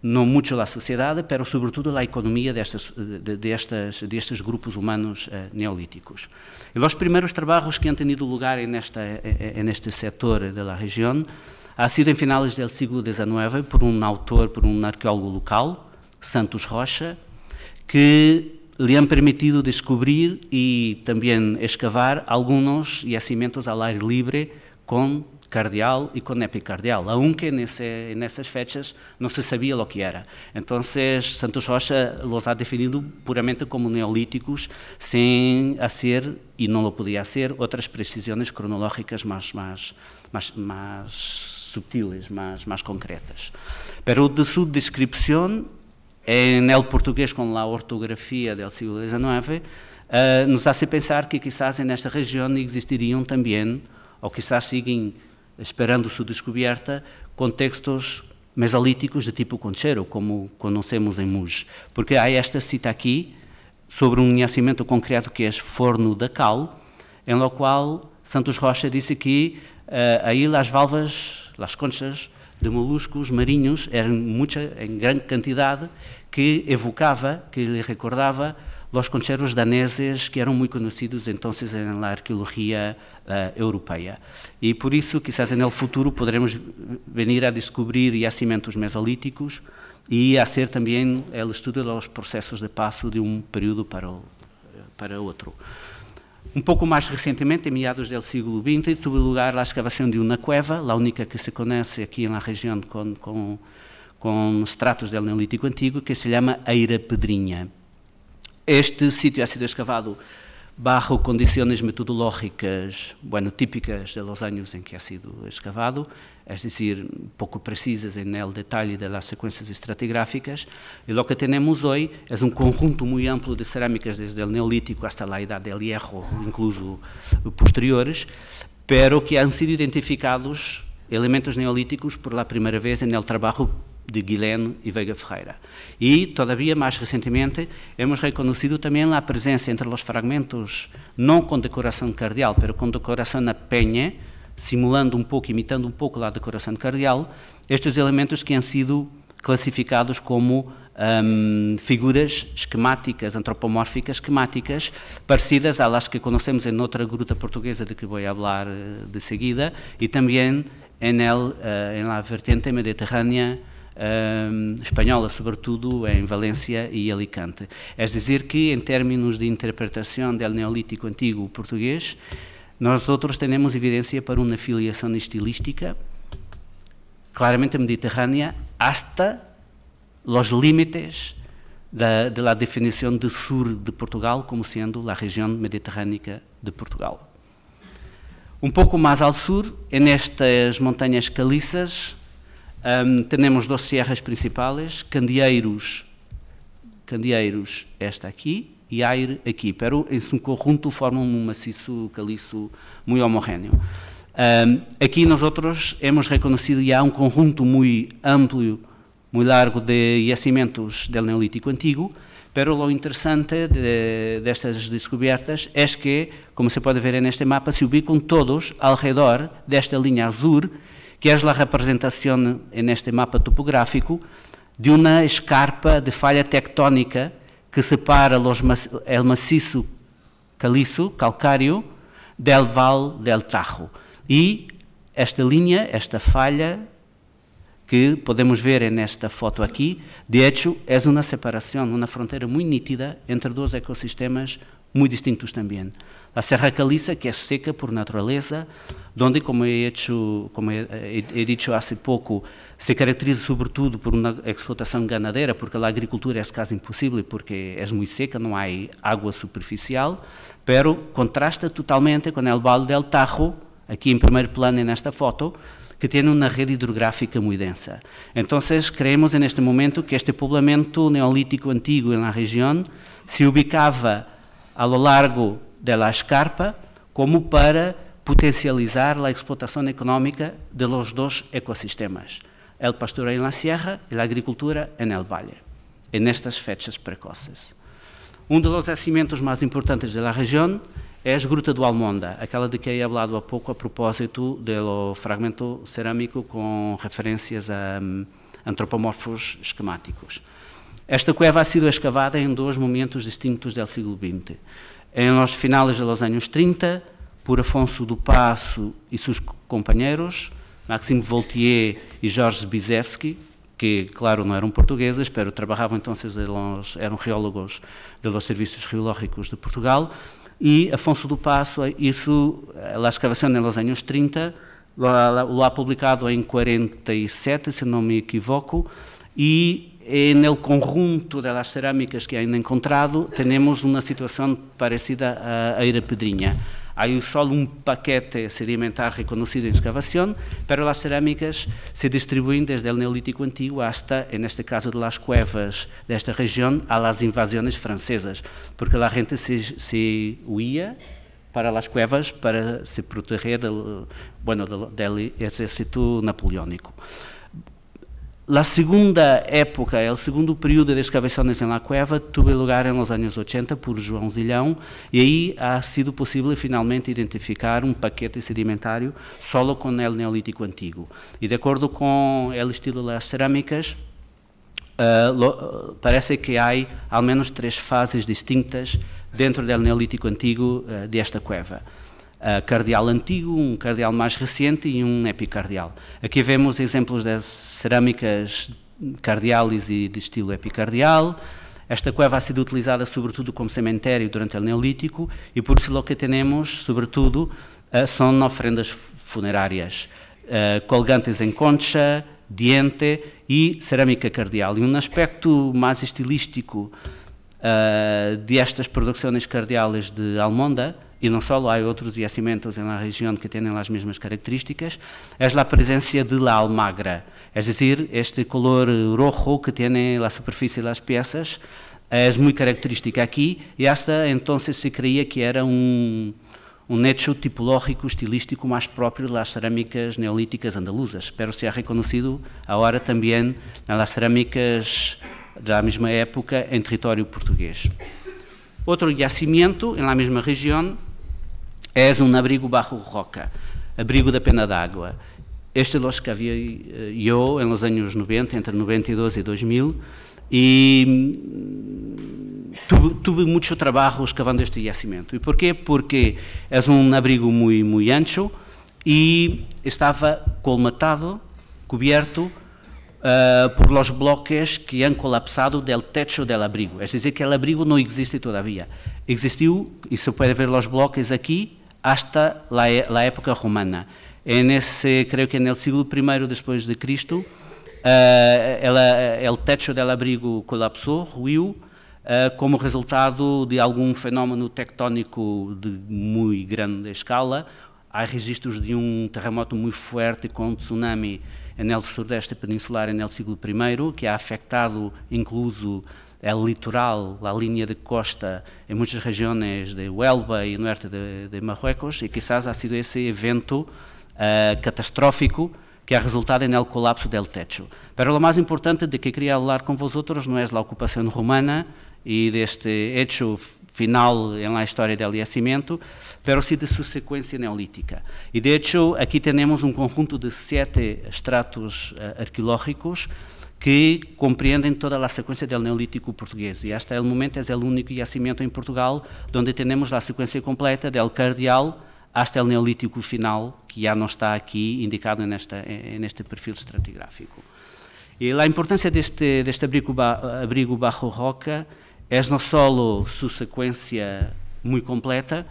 não muito a sociedade, mas sobretudo a economia destas, destas, destes grupos humanos eh, neolíticos. E os primeiros trabalhos que han tenido lugar neste, eh, neste setor da região Há sido em finales do século XIX por um autor, por um arqueólogo local, Santos Rocha, que lhe han permitido descobrir e também escavar alguns yacimentos ao ar livre com cardeal e com epicardial, aunque nesse, nessas fechas não se sabia o que era. Então, Santos Rocha os ha definido puramente como neolíticos, sem a ser, e não o podia ser, outras precisões cronológicas mais, mais, mais, mais subtiles, mais, mais concretas. o de su descripción, en el portugués con la ortografía del siglo XIX, eh, nos hace pensar que quizás nesta esta existiriam também, ou quizás siguen esperando sua descoberta, contextos mesolíticos de tipo conchero, como conhecemos em Muj. Porque há esta cita aqui sobre um nascimento concreto que é Forno da Cal, em lo qual Santos Rocha disse que uh, eh, aí as valvas las conchas de moluscos marinhos eram muita, em grande quantidade, que evocava, que lhe recordava os concheros daneses que eram muito conhecidos então na arqueologia uh, europeia. E por isso, quizás no futuro, poderemos vir a descobrir yacimentos mesolíticos e a ser também o estudo dos processos de passo de um período para, o, para outro. Um pouco mais recentemente, em meados do século XX, teve lugar a escavação de uma cueva, a única que se conhece aqui na região com, com, com estratos do Neolítico Antigo, que se chama Eira Pedrinha. Este sítio ha sido escavado barro condições metodológicas, bueno, típicas de los anos em que ha sido escavado, es decir, pouco precisas em el detalle de las estratigráficas, E o que temos hoy é um conjunto muito amplo de cerâmicas desde o Neolítico hasta la Edad del Hierro, incluso posteriores, pero que han sido identificados elementos neolíticos por la primera vez en el trabajo de Guilherme e Veiga Ferreira. E, todavia, mais recentemente, hemos reconhecido também a presença entre os fragmentos, não com decoração cardeal, mas com decoração na penha, simulando um pouco, imitando um pouco lá da coração de cardeal, estes elementos que han sido classificados como um, figuras esquemáticas, antropomórficas, esquemáticas, parecidas às que conhecemos em outra gruta portuguesa de que vou falar eh, de seguida, e também em, el, em eh, la vertente mediterrânea um, espanhola, sobretudo em Valência e Alicante. É dizer que, em termos de interpretação do neolítico antigo português, nós outros temos evidência para uma filiação estilística claramente mediterrânea hasta los límites da, definição de sur de Portugal como sendo a região mediterrânica de Portugal. Um pouco mais ao sul, é nestas montanhas caliças, um, temos duas serras principais, Candeeiros, Candeeiros esta aqui, e aire aqui. Pero em um conjunto formam um maciço caliço muito homogéneo. Um, aqui nós outros hemos reconhecido já um conjunto muito amplo, muito largo de yacimentos do Neolítico Antigo, pero lo interessante de, destas descobertas é que, como se pode ver neste mapa, se ubicam todos ao redor desta linha azul, que é a representação neste mapa topográfico de uma escarpa de falha tectónica que separa o maciço caliço, calcário, del Val del Tajo. E esta linha, esta falha, que podemos ver é nesta foto aqui, de hecho, é uma separação, uma fronteira muito nítida entre dois ecossistemas muito distintos também. A Serra Caliça, que é seca por natureza, onde, como he, hecho, como he, he, he dicho há pouco, se caracteriza sobretudo por uma explotação ganadeira, porque a agricultura é caso, impossível, porque é muito seca, não há água superficial, mas contrasta totalmente com o Vale del Tarro, aqui em primeiro plano nesta foto, que tem uma rede hidrográfica muito densa. Então, creemos neste momento que este povoamento neolítico antigo na região se ubicava ao largo da escarpa como para potencializar a explotação económica de los dois ecossistemas el pastoreo en la sierra y la agricultura en el valle, en estas fechas precoces. Um dos jacimentos mais importantes da região é a Gruta do Almonda, aquela de que he hablado há pouco a propósito do fragmento cerâmico com referências a um, antropomorfos esquemáticos. Esta cueva ha sido escavada em dois momentos distintos do século XX. Em los finales dos anos 30, por Afonso do Passo e seus companheiros, Maxime Voltier e Jorge Bizevski, que, claro, não eram portugueses, pero trabalhavam então eram geólogos dos Serviços Geológicos de Portugal, e Afonso do Passo, isso, a escavação é nos anos 30, lá, lá publicado em 47, se não me equivoco, e é no conjunto das cerâmicas que ainda encontrado, temos uma situação parecida à Eira Pedrinha há solo um paquete sedimentar reconhecido em escavação, pero as cerâmicas se distribuem desde o Neolítico antigo, hasta, neste caso de las cuevas desta região, región, a las invasões francesas, porque a gente se, se huía para las cuevas para se proteger do bueno, del, del napoleónico. La segunda época, é o segundo período das escavações em La Cueva, teve lugar nos anos 80 por João Zilhão, e aí ha sido possível finalmente identificar um paquete sedimentário solo com o Neolítico Antigo. E de acordo com o estilo das cerâmicas, eh, parece que há ao menos três fases distintas dentro do Neolítico Antigo eh, desta cueva. Ah, cardeal antigo, um cardeal mais recente e um epicardial. Aqui vemos exemplos das cerâmicas cardiales e de estilo epicardial. Esta cueva ha sido utilizada sobretudo como cemitério durante o Neolítico e por isso o que temos, sobretudo, ah, são ofrendas funerárias, ah, colgantes em concha, diente e cerâmica cardeal. E um aspecto mais estilístico uh, destas produções cardeales de Almonda e não só, há outros yacimentos na região que têm as mesmas características, é a presença de la almagra, é dizer, este color rojo que tem na superfície das peças, é muito característica aqui, e esta, então, se creia que era um, um nicho tipológico, estilístico mais próprio das cerâmicas neolíticas andaluzas, pero se é reconhecido agora também nas cerâmicas da mesma época em território português. Outro yacimento, na mesma região, És um abrigo barro roca, abrigo da pena d'água. Este é o que havia eh, eu nos anos 90, entre 92 e 2000, e hum, tuve, tive muito trabalho escavando este yacimento. E porquê? Porque és um abrigo muito, muito ancho e estava colmatado, coberto uh, por los bloques que han colapsado del techo del abrigo. É dizer, que o abrigo não existe todavia. Existiu, e se pode ver os bloques aqui, hasta la, la época romana. É nesse, creio que é no siglo I depois de Cristo, uh, ela, eh, el techo del abrigo colapsou, ruiu, uh, como resultado de algum fenómeno tectónico de muito grande escala. Há registros de um terremoto muito forte com tsunami no sudeste peninsular no siglo I, que ha afetado, incluso, é litoral, a linha de costa em muitas regiões de Huelva e norte de, de Marruecos e quizás ha sido esse evento uh, catastrófico que ha resultado no colapso del techo. Mas o mais importante de que queria falar com vosotros não é la ocupação romana e deste hecho final na história historia aliacimento, mas sim sí de sua sequência neolítica. E de hecho, aqui temos um conjunto de sete estratos eh, arqueológicos que compreendem toda a sequência do Neolítico português. E este é o momento, é o único yacimento em Portugal onde temos a sequência completa do cardeal até o Neolítico final, que já não está aqui indicado nesta, eh, neste perfil estratigráfico. E a importância deste, deste abrigo, abrigo Barro Roca é não só sua sequência muito completa,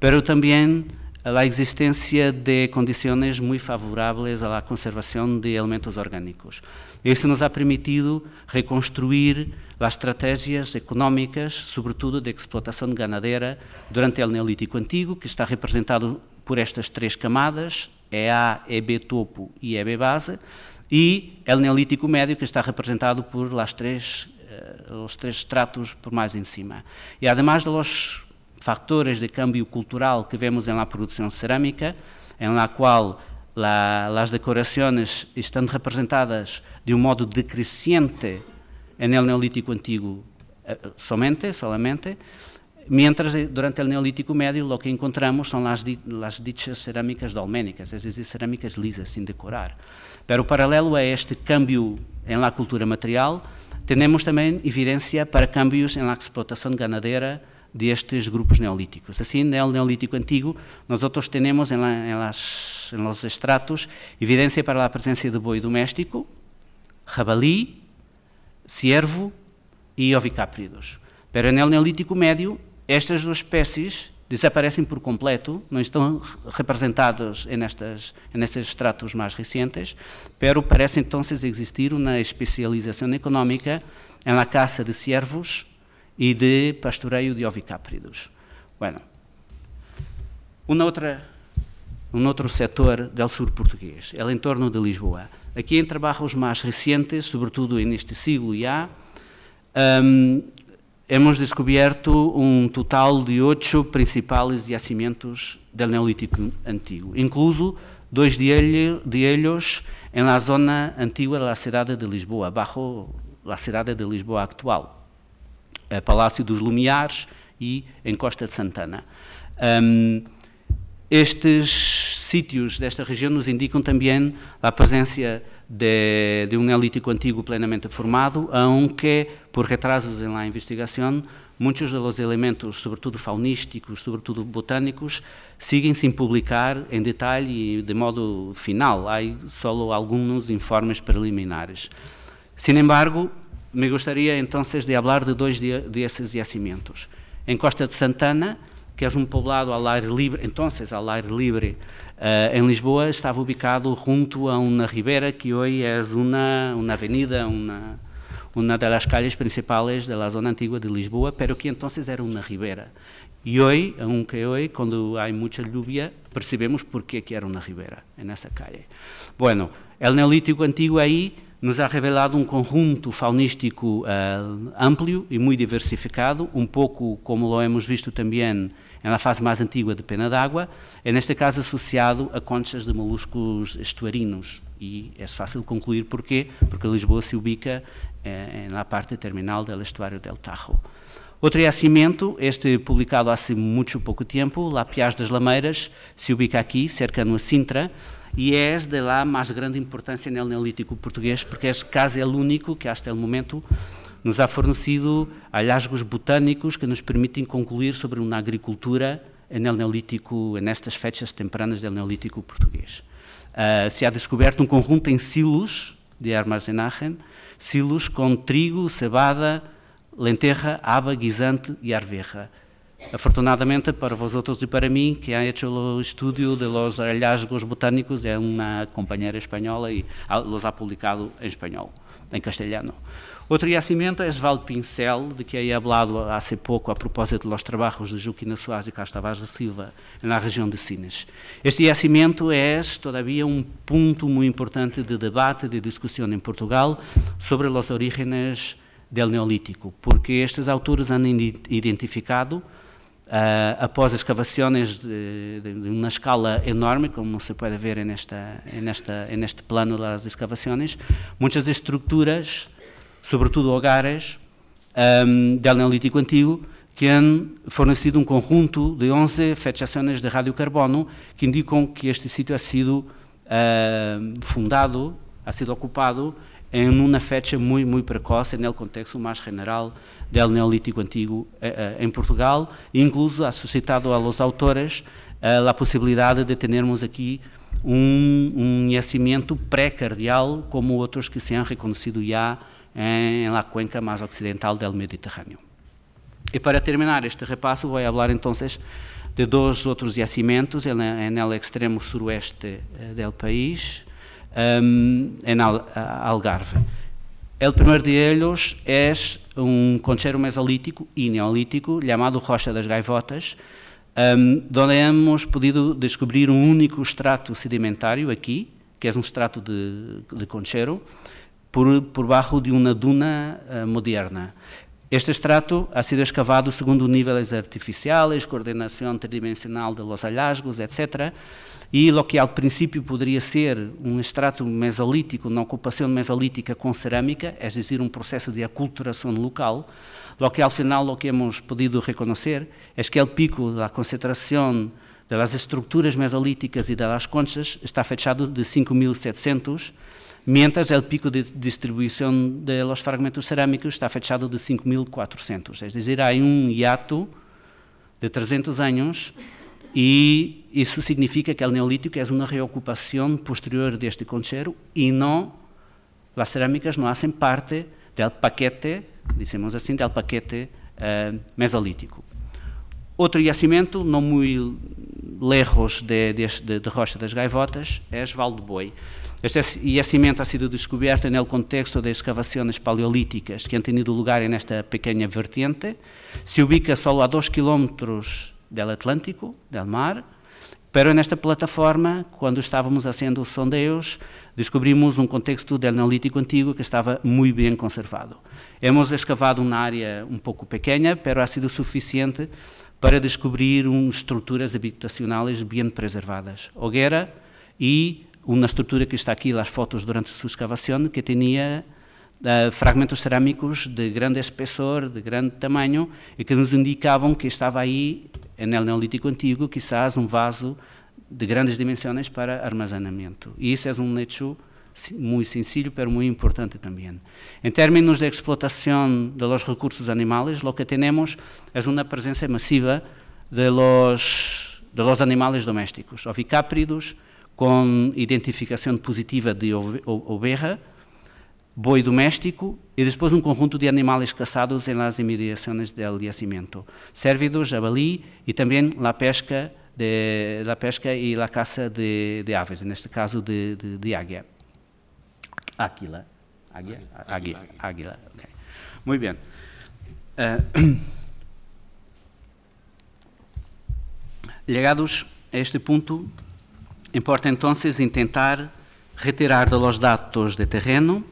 mas também a existência de condições muito favoráveis à conservação de elementos orgânicos. Isso nos ha permitido reconstruir as estratégias económicas, sobretudo de explotação ganadeira, durante o Neolítico Antigo, que está representado por estas três camadas, EA, é EB é topo e EB é base, e o Neolítico Médio, que está representado por as três eh, os três estratos por mais em cima. E, además de los factores de cambio cultural que vemos em lá produção cerâmica, em la qual la, as decorações estão representadas de um modo decrescente no el Neolítico antigo eh, somente, solamente, mientras durante el Neolítico médio o que encontramos são as, as ditas cerâmicas dolménicas, às vezes cerâmicas lisas, sem decorar. Pero paralelo a este cambio em la cultura material, temos também evidência para cambios em la explotação ganadera, destes grupos neolíticos. Assim, no Neolítico Antigo, nós temos nos em estratos evidência para a presença de boi doméstico, rabali, ciervo e ovicápridos. Pero no Neolítico Médio, estas duas espécies desaparecem por completo, não estão representadas nestas, nestes estratos mais recentes, mas parece então existir uma especialização económica na caça de ciervos e de pastoreio de ovicápridos. Bueno, outra, um outro setor del sul português, é o entorno de Lisboa. Aqui em trabalhos mais recentes, sobretudo neste siglo já, um, hemos descoberto um total de oito principais yacimentos do Neolítico Antigo, incluso dois de, ele, de eles em la zona antiga da cidade de Lisboa, bajo la cidade de Lisboa actual. Palácio dos Lumiares e em Costa de Santana. Um, estes sítios desta região nos indicam também a presença de, de um neolítico antigo plenamente formado, aunque, por retrasos em lá investigação, muitos dos elementos, sobretudo faunísticos, sobretudo botânicos, seguem sem publicar em detalhe e de modo final. Há só alguns informes preliminares. Sin embargo, me gostaria então de falar de dois desses yacimentos. em Costa de Santana, que é um poblado ao ar livre, então ao ar livre, uh, em Lisboa, estava ubicado junto a uma ribera que hoje é uma, uma avenida, uma, uma das calhas principais da zona antiga de Lisboa, pero que então era uma ribera. E hoje, aunque hoje, quando há muita lluvia, percebemos porque que era uma ribera, nessa calha. Bueno, o Neolítico Antigo aí nos há revelado um conjunto faunístico uh, eh, amplo e muito diversificado, um pouco como lo hemos visto também na fase mais antiga de Pena d'Água, é neste caso associado a conchas de moluscos estuarinos. E é fácil concluir porquê, porque Lisboa se ubica eh, na parte terminal do estuário del Tajo. Outro yacimento, este publicado há muito pouco tempo, La Piaz das Lameiras, se ubica aqui, cerca a Sintra, e é de lá mais grande importância no neolítico português, porque este caso é o único que até o momento nos ha fornecido hallazgos botânicos que nos permitem concluir sobre uma agricultura no neolítico, nestas fechas tempranas do neolítico português. Uh, ah, se há descoberto um conjunto em silos de armazenagem, silos com trigo, cebada, lenterra, aba, guisante e arveja afortunadamente para vosotros e para mim que ha hecho o estudio de los hallazgos botánicos, é uma companheira espanhola e los ha publicado em espanhol, em castelhano. Outro yacimiento é Val Pincel, de que he é hablado há pouco a propósito dos trabalhos de Juquina Soares e Carlos Tavares da Silva na região de Sines. Este yacimiento é, todavia, um ponto muito importante de debate, de discussão em Portugal sobre os origens do Neolítico, porque estes autores han identificado ah, após as escavações de, de, de, uma escala enorme, como se pode ver é nesta, é nesta, é neste plano das escavações, muitas estruturas, sobretudo hogares, um, ah, de analítico antigo, que han fornecido um conjunto de 11 fechações de radiocarbono que indicam que este sítio ha sido uh, fundado, ha sido ocupado em é uma fecha muito, muito precoce, no contexto mais general do neolítico antigo eh, eh, em Portugal, incluso ha suscitado a los autores eh, a possibilidade de termos aqui um, um nascimento pré-cardial, como outros que se han reconhecido já em, la cuenca mais ocidental do Mediterrâneo. E para terminar este repasso, vou falar então de dois outros yacimentos, em el extremo suroeste eh, do país, um, en Al Algarve. El primeiro de eles é um concheiro mesolítico e neolítico chamado Rocha das Gaivotas, um, donde hemos podido descobrir um único estrato sedimentário aqui, que é um estrato de, de por, por de uma duna uh, moderna. Este extrato ha sido escavado segundo níveis artificiais, coordenação tridimensional de los hallazgos, etc., e que ao princípio poderia ser um extrato mesolítico, uma ocupação mesolítica com cerâmica, é dizer, um processo de aculturação local, lo que ao final o que hemos podido reconhecer é que o pico da concentração das estruturas mesolíticas e das conchas está fechado de 5.700, mientras é o pico de distribuição dos fragmentos cerâmicos está fechado de 5.400. É dizer, há um hiato de 300 anos e isso significa que o neolítico é uma reocupação posterior deste concheiro e não, as cerâmicas não fazem parte do paquete, dizemos assim, do paquete uh, mesolítico. Outro yacimento, não muito lejos de, de, de, de, Rocha das Gaivotas, é Val do Boi. Este yacimento ha sido descoberto no contexto das escavações paleolíticas que han tenido lugar nesta pequena vertente. Se ubica só a 2 quilómetros del Atlântico, del mar, pero nesta plataforma, quando estávamos fazendo sondeios, descobrimos um contexto del analítico antigo que estava muito bem conservado. Hemos escavado uma área um pouco pequena, pero ha sido suficiente para descobrir um, estruturas habitacionais bem preservadas. Hoguera e uma estrutura que está aqui, as fotos durante a sua escavação, que tinha eh, fragmentos cerâmicos de grande espessor, de grande tamanho, e que nos indicavam que estava aí, no Neolítico Antigo, quizás um vaso de grandes dimensões para armazenamento. E isso é um hecho muito sencillo, mas muito importante também. Em termos de explotação dos recursos animais, o que temos é uma presença massiva de los, de los animais domésticos, ovícapridos, com identificação positiva de oveja, boi doméstico e depois um conjunto de animais caçados em las imediações do yacimento, servidos jabalí e também la pesca, de, la pesca e la caça de, de aves, neste caso de, de, de águia. Águila. Águia? Águia. Águila. Okay. Muito bem. Uh, Llegados a este ponto importa então intentar retirar de los datos de terreno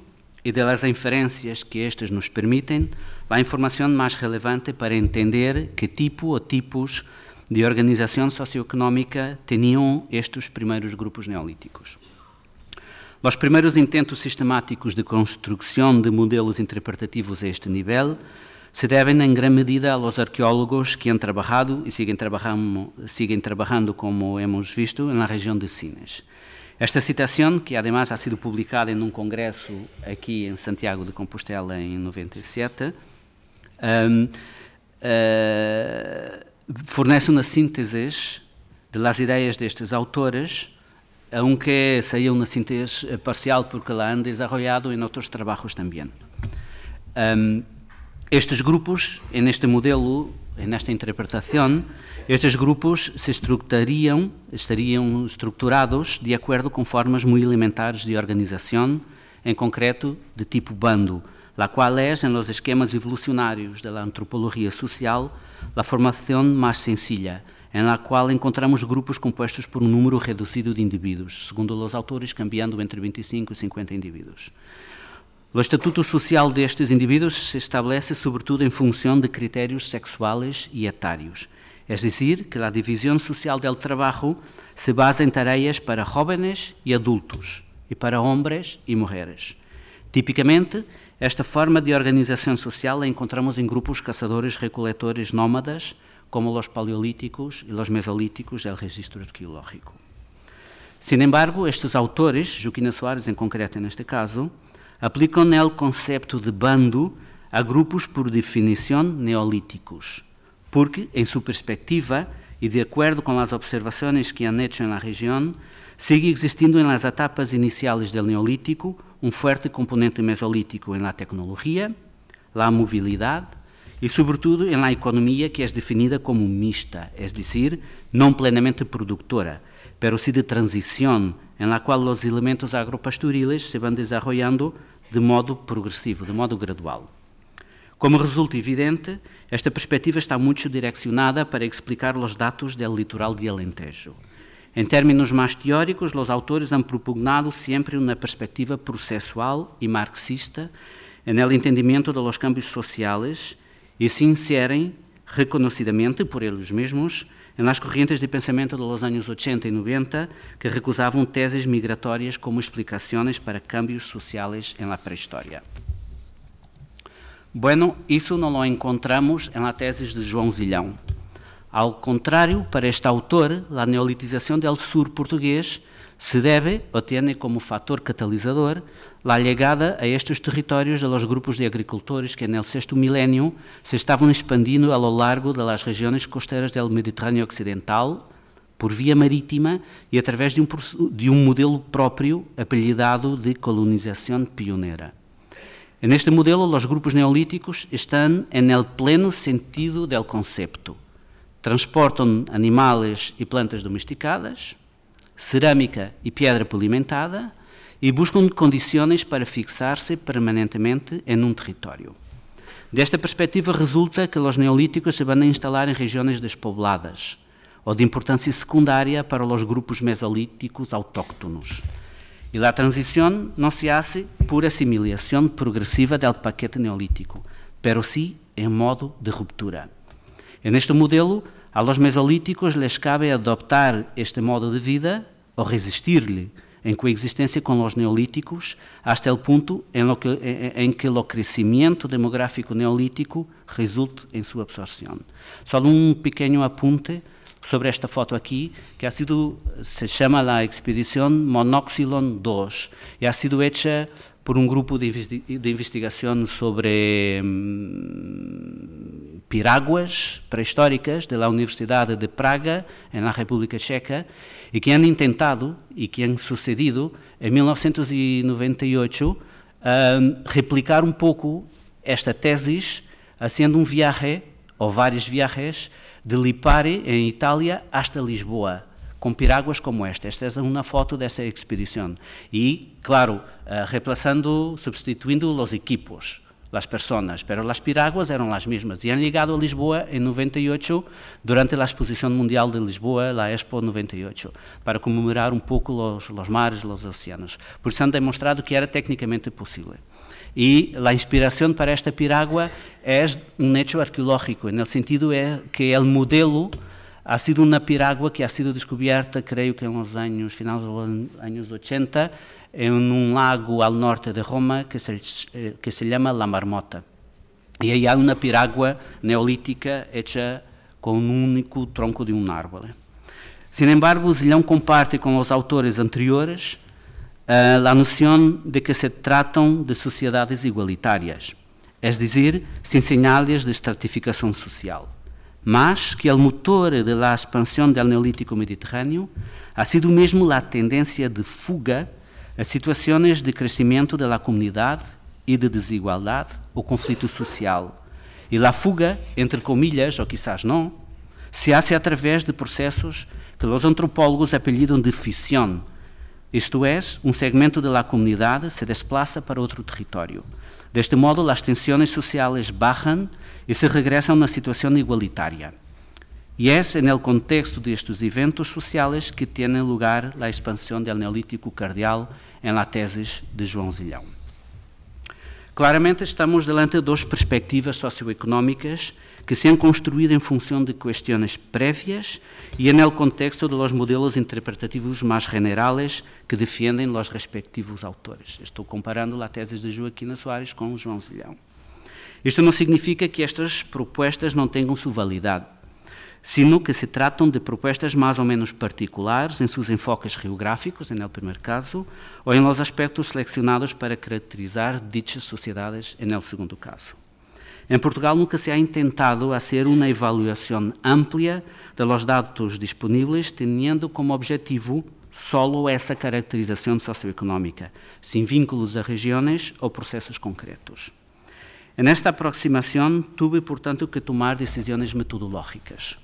e das inferências que estas nos permitem, a informação mais relevante para entender que tipo ou tipos de organização socioeconómica tinham estes primeiros grupos neolíticos. Os primeiros intentos sistemáticos de construção de modelos interpretativos a este nível se devem em grande medida aos arqueólogos que têm trabalhado e seguem trabalhando, seguem trabalhando como hemos visto, na região de Sines. Esta citação, que ademais ha sido publicada em um congresso aqui em Santiago de Compostela em 97, um, uh, fornece uma síntese das ideias destes autores, aunque saiu uma síntese parcial porque lá han desarrollado em outros trabalhos também. Um, estes grupos, neste modelo, nesta interpretação, estes grupos se estruturiam, estariam estruturados de acordo com formas muito elementares de organização, em concreto de tipo bando, la qual é, em los esquemas evolucionários da antropologia social, la formação mais sencilla, em la qual encontramos grupos compostos por um número reducido de indivíduos, segundo os autores, cambiando entre 25 e 50 indivíduos. O estatuto social destes indivíduos se estabelece sobretudo em função de critérios sexuais e etários. Es decir, que a divisão social del trabalho se basa em tarefas para jovens e adultos e para homens e mulheres. Tipicamente, esta forma de organização social a encontramos em grupos caçadores-recoletores nómadas, como os paleolíticos e os mesolíticos do registro arqueológico. Sin embargo, estes autores, Joaquina Soares em concreto neste caso, aplicam nele conceito de bando a grupos por definição neolíticos, porque, em sua perspectiva, e de acordo com as observações que han hecho na região, sigue existindo nas etapas iniciais do Neolítico um forte componente mesolítico em la tecnologia, la mobilidade e, sobretudo, em la economia que é definida como mista, es é decir, não plenamente productora, pero sí de transição, em la qual os elementos agropastoriles se vão desarrollando de modo progressivo, de modo gradual. Como resulta evidente, esta perspectiva está muito direcionada para explicar os dados do litoral de Alentejo. Em termos mais teóricos, os autores han propugnado sempre uma perspectiva processual e marxista no entendimento dos cambios sociais e se inserem, reconocidamente por eles mesmos, nas correntes de pensamento dos anos 80 e 90 que recusavam teses migratórias como explicações para cambios sociais na pré-história. Bueno, isso não o encontramos em la tesis de João Zilhão. Ao contrário, para este autor, a neolitização del sur português se deve ou tem como fator catalisador a chegada a estes territórios dos los grupos de agricultores que no sexto milénio, se estavam expandindo ao largo das regiões costeiras do Mediterrâneo Ocidental por via marítima e através de um, de um modelo próprio apelidado de colonização pioneira. É neste modelo, os grupos neolíticos estão em el pleno sentido del concepto. Transportam animais e plantas domesticadas, cerâmica e pedra polimentada e buscam condições para fixar-se permanentemente em um território. Desta perspectiva resulta que os neolíticos se vão instalar em regiões despobladas ou de importância secundária para os grupos mesolíticos autóctonos. E a transição não se hace por assimilação progressiva del paquete neolítico, pero sí en modo de ruptura. En este modelo, a los mesolíticos les cabe adoptar este modo de vida ou resistir-lhe em coexistência com os neolíticos, até o ponto em, que, em que o crescimento demográfico neolítico resulte em sua absorção. Só um pequeno apunte sobre esta foto aqui, que ha sido, se chama la Expedição Monoxilon 2, e ha sido hecha por um grupo de, de investigação sobre hum, mm, piráguas pré-históricas da Universidade de Praga, na República Checa, e que han tentado e que han sucedido, em 1998, hum, replicar um pouco esta tese, sendo um viaje, ou vários viajes, de Lipari, em Itália, hasta Lisboa, com piraguas como esta. Esta é uma foto dessa expedição. E, claro, eh, reemplaçando, substituindo os equipos, as pessoas, mas as piraguas, eram as mesmas. E han ligado a Lisboa em 98, durante a Exposição Mundial de Lisboa, a Expo 98, para comemorar um pouco os, os mares, os oceanos. Por isso han demonstrado que era tecnicamente possível. E a inspiração para esta piragua é um hecho arqueológico, no sentido é que o modelo ha sido uma piragua que ha sido descoberta creio que en los anos finales de 80, em um lago ao norte de Roma que se, eh, que se llama La Marmota. e aí há uma piragua neolítica hecha com um único tronco de um árbol. Sin embargo, Zilhão comparte com os autores anteriores uh, ah, la noción de que se tratam de sociedades igualitárias, é dizer, sem señales de estratificação social, mas que o motor de la expansão do neolítico mediterrâneo ha sido mesmo a tendência de fuga a situações de crescimento da comunidade e de desigualdade ou conflito social. E a fuga, entre comillas, ou quizás não, se hace através de processos que os antropólogos apelidam de ficção, isto é, um segmento da comunidade se desplaça para outro território. Deste modo, as tensões sociais bajan e se regressam na situação igualitária. E é no contexto destes eventos sociais que tem lugar a expansão do neolítico cardial em la tesis de João Zilhão. Claramente estamos diante de duas perspectivas socioeconómicas que se han construído em função de questões prévias e é el contexto dos modelos interpretativos mais generales que defendem os respectivos autores. Estou comparando a tese de Joaquina Soares com João Zilhão. Isto não significa que estas propostas não tenham sua validade, sino que se tratam de propostas mais ou menos particulares em seus enfoques geográficos, em primeiro caso, ou em los aspectos selecionados para caracterizar ditas sociedades, no segundo caso. Em Portugal nunca se ha intentado hacer uma avaliação amplia dos dados disponíveis, disponibles como objetivo solo essa caracterização socioeconómica, sem vínculos a regiões ou processos concretos. É nesta aproximação, tive, portanto, que tomar decisões metodológicas.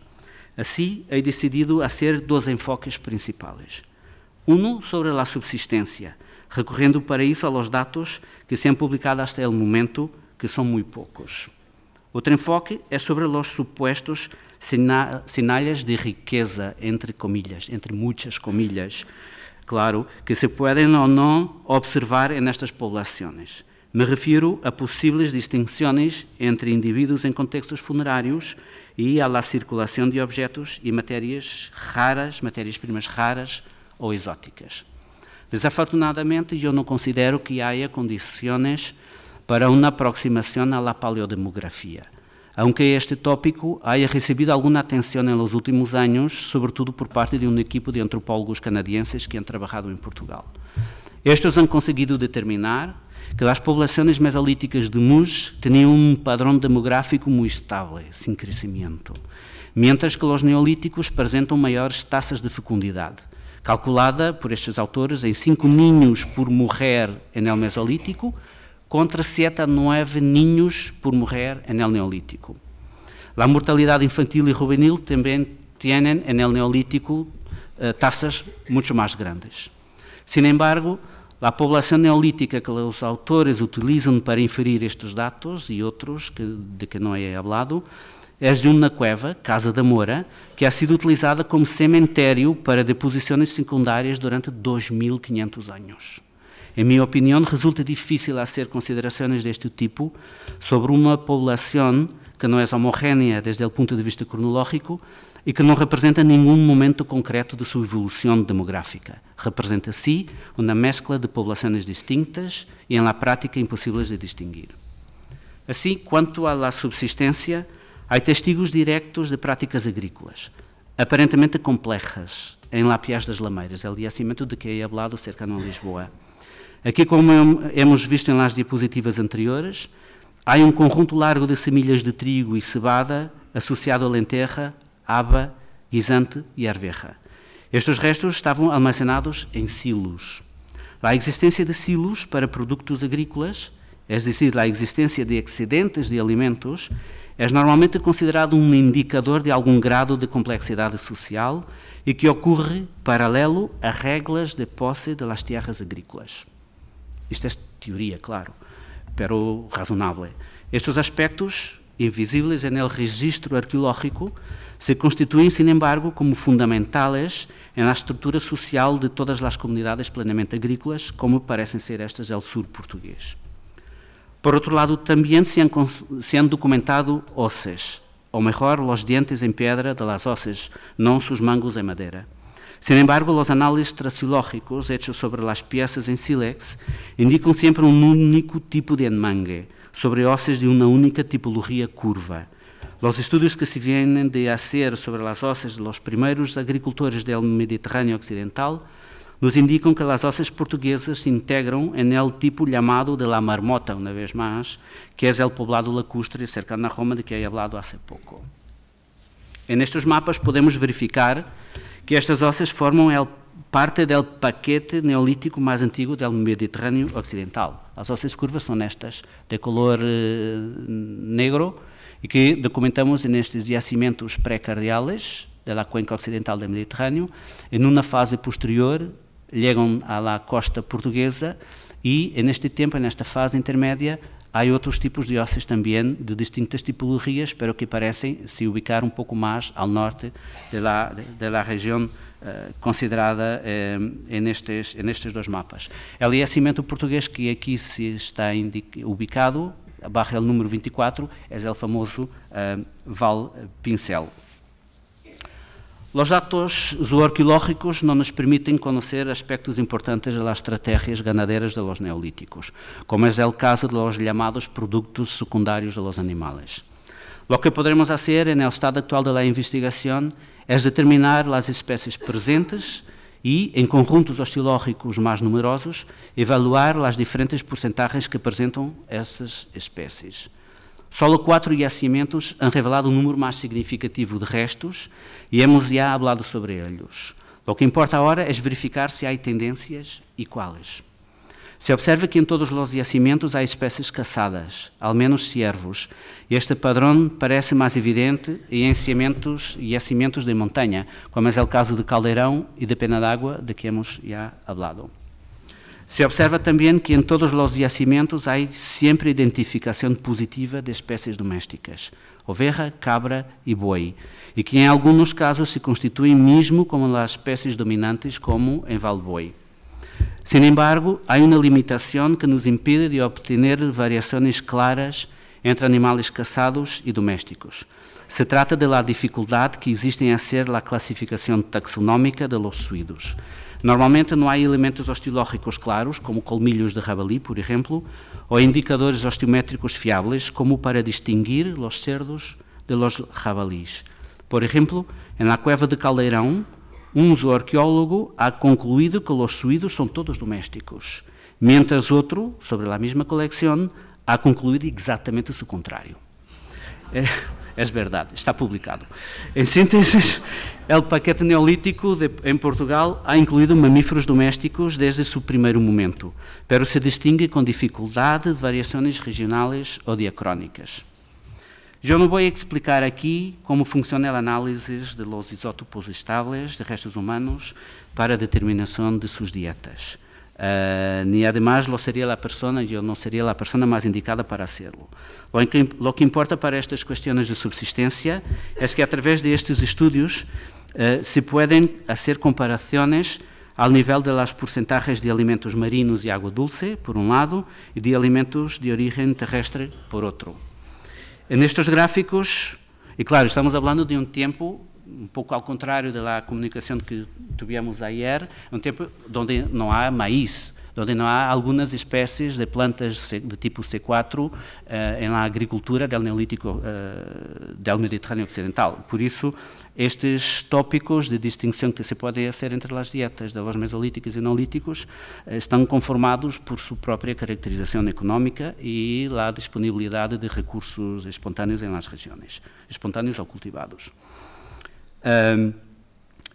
Assim, hei é decidido fazer dois enfoques principais. Um sobre a subsistência, recorrendo para isso aos dados que se han publicado até o momento, que são muito poucos. Outro enfoque é sobre os supostos sinais de riqueza, entre comilhas, entre muitas comilhas, claro, que se podem ou não observar nestas poblações. Me refiro a possíveis distinções entre indivíduos em contextos funerários e à circulação de objetos e matérias raras, matérias-primas raras ou exóticas. Desafortunadamente, eu não considero que haja condições para uma aproximação à paleodemografia. Aunque este tópico haya recebido alguma atenção nos últimos anos, sobretudo por parte de uma equipe de antropólogos canadienses que han trabalhado em Portugal. Estes han conseguido determinar que as populações mesolíticas de Muj tinham um padrão demográfico muito estável, sem crescimento, mientras que os neolíticos apresentam maiores taxas de fecundidade, calculada por estes autores em 5 ninhos por morrer el Mesolítico contra a 9 ninhos por morrer no Neolítico. A mortalidade infantil e juvenil também têm no Neolítico eh, taxas muito mais grandes. Sin embargo, a população neolítica que os autores utilizam para inferir estes dados e outros que, de que não é hablado é de uma cueva, Casa da Moura, que ha sido utilizada como cemitério para deposições secundárias durante 2.500 anos. Em minha opinião, resulta difícil fazer considerações deste tipo sobre uma população que não é homogénea desde o ponto de vista cronológico e que não representa nenhum momento concreto de sua evolução demográfica. Representa, se uma mescla de populações distintas e, em la prática, impossíveis de distinguir. Assim, quanto à la subsistência, há testigos diretos de práticas agrícolas, aparentemente complexas, em Lapiás das Lameiras, aliás, cimento de que é hablado cerca de Lisboa. Aqui, como é hemos visto em las diapositivas anteriores, há um conjunto largo de semilhas de trigo e cebada associado à lenterra, aba, guisante e arveja. Estes restos estavam armazenados em silos. a existência de silos para produtos agrícolas, é dizer, a existência de excedentes de alimentos, é normalmente considerado um indicador de algum grado de complexidade social e que ocorre paralelo a regras de posse das terras agrícolas. Isto é teoria, claro, pero razonable. Estes aspectos invisíveis no el registro arqueológico se constituem, sin embargo, como fundamentais na estrutura social de todas as comunidades plenamente agrícolas, como parecem ser estas del sur português. Por outro lado, também se han, se han documentado osses, ou melhor, os dentes em pedra de las osses, não os mangos em madeira. Sin embargo, los análisis tracilógicos hechos sobre las piezas en sílex indican siempre un único tipo de enmangue, sobre ósseos de una única tipología curva. Los estudios que se vienen de hacer sobre las ósseas de los primeros agricultores del Mediterráneo Occidental nos indicam que as ossas portuguesas se integram em el tipo chamado de la marmota, uma vez mais, que é o poblado lacustre cercano a Roma, de que hei hablado há pouco. É nestes mapas podemos verificar que estas ósseas formam el, parte do paquete neolítico mais antigo do Mediterrâneo Ocidental. As ósseas curvas são estas, de color eh, negro, e que documentamos nestes yacimentos pré-cardiales da cuenca ocidental do Mediterrâneo, e numa fase posterior chegam à costa portuguesa e neste tempo, nesta fase intermédia, Há outros tipos de ósseos também de distintas tipologias, pero que parecem se ubicar um pouco mais ao norte da de, região eh, considerada eh, nestes, nestes dois mapas. Ali é cimento português que aqui se está ubicado, barra número 24, é o famoso eh, Val Pincel. Os dados zoarqueológicos não nos permitem conhecer aspectos importantes das estratégias ganaderas de los neolíticos, como é o caso dos chamados produtos secundários de los animais. O que podemos fazer no estado atual da investigação é determinar as espécies presentes e, em conjuntos osteológicos mais numerosos, evaluar as diferentes porcentagens que apresentam essas espécies. Solo quatro yacimentos han revelado um número mais significativo de restos e hemos já hablado sobre eles. O que importa agora é verificar se há tendências e quais. Se observa que em todos os yacimentos há espécies caçadas, ao menos cervos. Este padrão parece mais evidente em e yacimentos de montanha, como é o caso de Caldeirão e da Pena d'Água, de que hemos já hablado. Se observa também que em todos os yacimentos há sempre identificação positiva de espécies domésticas, ovelha, cabra e boi, e que em alguns casos se constituem mesmo como as espécies dominantes, como em Valboi. Sin embargo, há uma limitação que nos impede de obter variações claras entre animais caçados e domésticos. Se trata da dificuldade que existe em ser a classificação taxonómica de los suídos. Normalmente não há elementos osteológicos claros, como colmilhos de rabali, por exemplo, ou indicadores osteométricos fiáveis, como para distinguir os cerdos de los rabalis. Por exemplo, na cueva de Caldeirão, um zoarqueólogo ha concluído que os suídos são todos domésticos, mientras outro, sobre a mesma coleção, ha concluído exatamente o contrário. É, é verdade, está publicado. Em síntese, El paquete neolítico de, em Portugal ha incluído mamíferos domésticos desde seu primeiro momento, pero se distingue com dificuldade variações regionais ou diacrónicas. Eu não vou explicar aqui como funciona a análise de los isótopos estáveis de restos humanos para a determinação de suas dietas. Uh, ni además lo sería la persona, yo no sería la persona más indicada para hacerlo. Lo que, lo que importa para estas cuestiones de subsistencia es que a través de estes estudos eh, se podem fazer comparações ao nível das porcentagens de alimentos marinos e água dulce, por um lado, e de alimentos de origem terrestre, por outro. Nestes gráficos, e claro, estamos falando de um tempo um pouco ao contrário da comunicação que tivemos ayer, um tempo onde não há maíz, onde não há algumas espécies de plantas de tipo C4 eh, na agricultura del Neolítico eh, del Mediterrâneo Ocidental. Por isso, estes tópicos de distinção que se pode fazer entre as dietas de los mesolíticos e neolíticos eh, estão conformados por sua própria caracterização económica e a disponibilidade de recursos espontâneos em las regiões, espontâneos ou cultivados.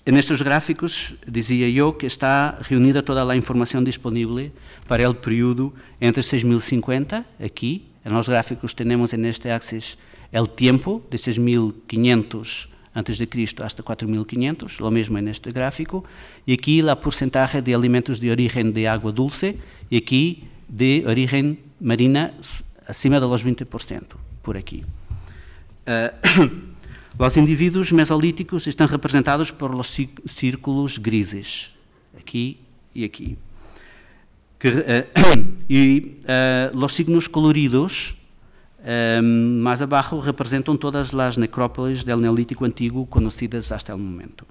Nestes gráficos, dizia eu, que está reunida toda a informação disponível para o período entre 6050, aqui, nos gráficos temos neste axis o tempo de 6500 antes de Cristo hasta 4500, lo mesmo é neste gráfico, e aqui a porcentagem de alimentos de origem de água dulce e aqui de origem marina acima de los 20%, por aqui. Uh, Os indivíduos mesolíticos estão representados por los círculos grises, aqui e aqui. Que, uh, e uh, eh, os signos coloridos, eh, mais abaixo, representam todas as necrópolis del Neolítico Antigo conhecidas até o momento.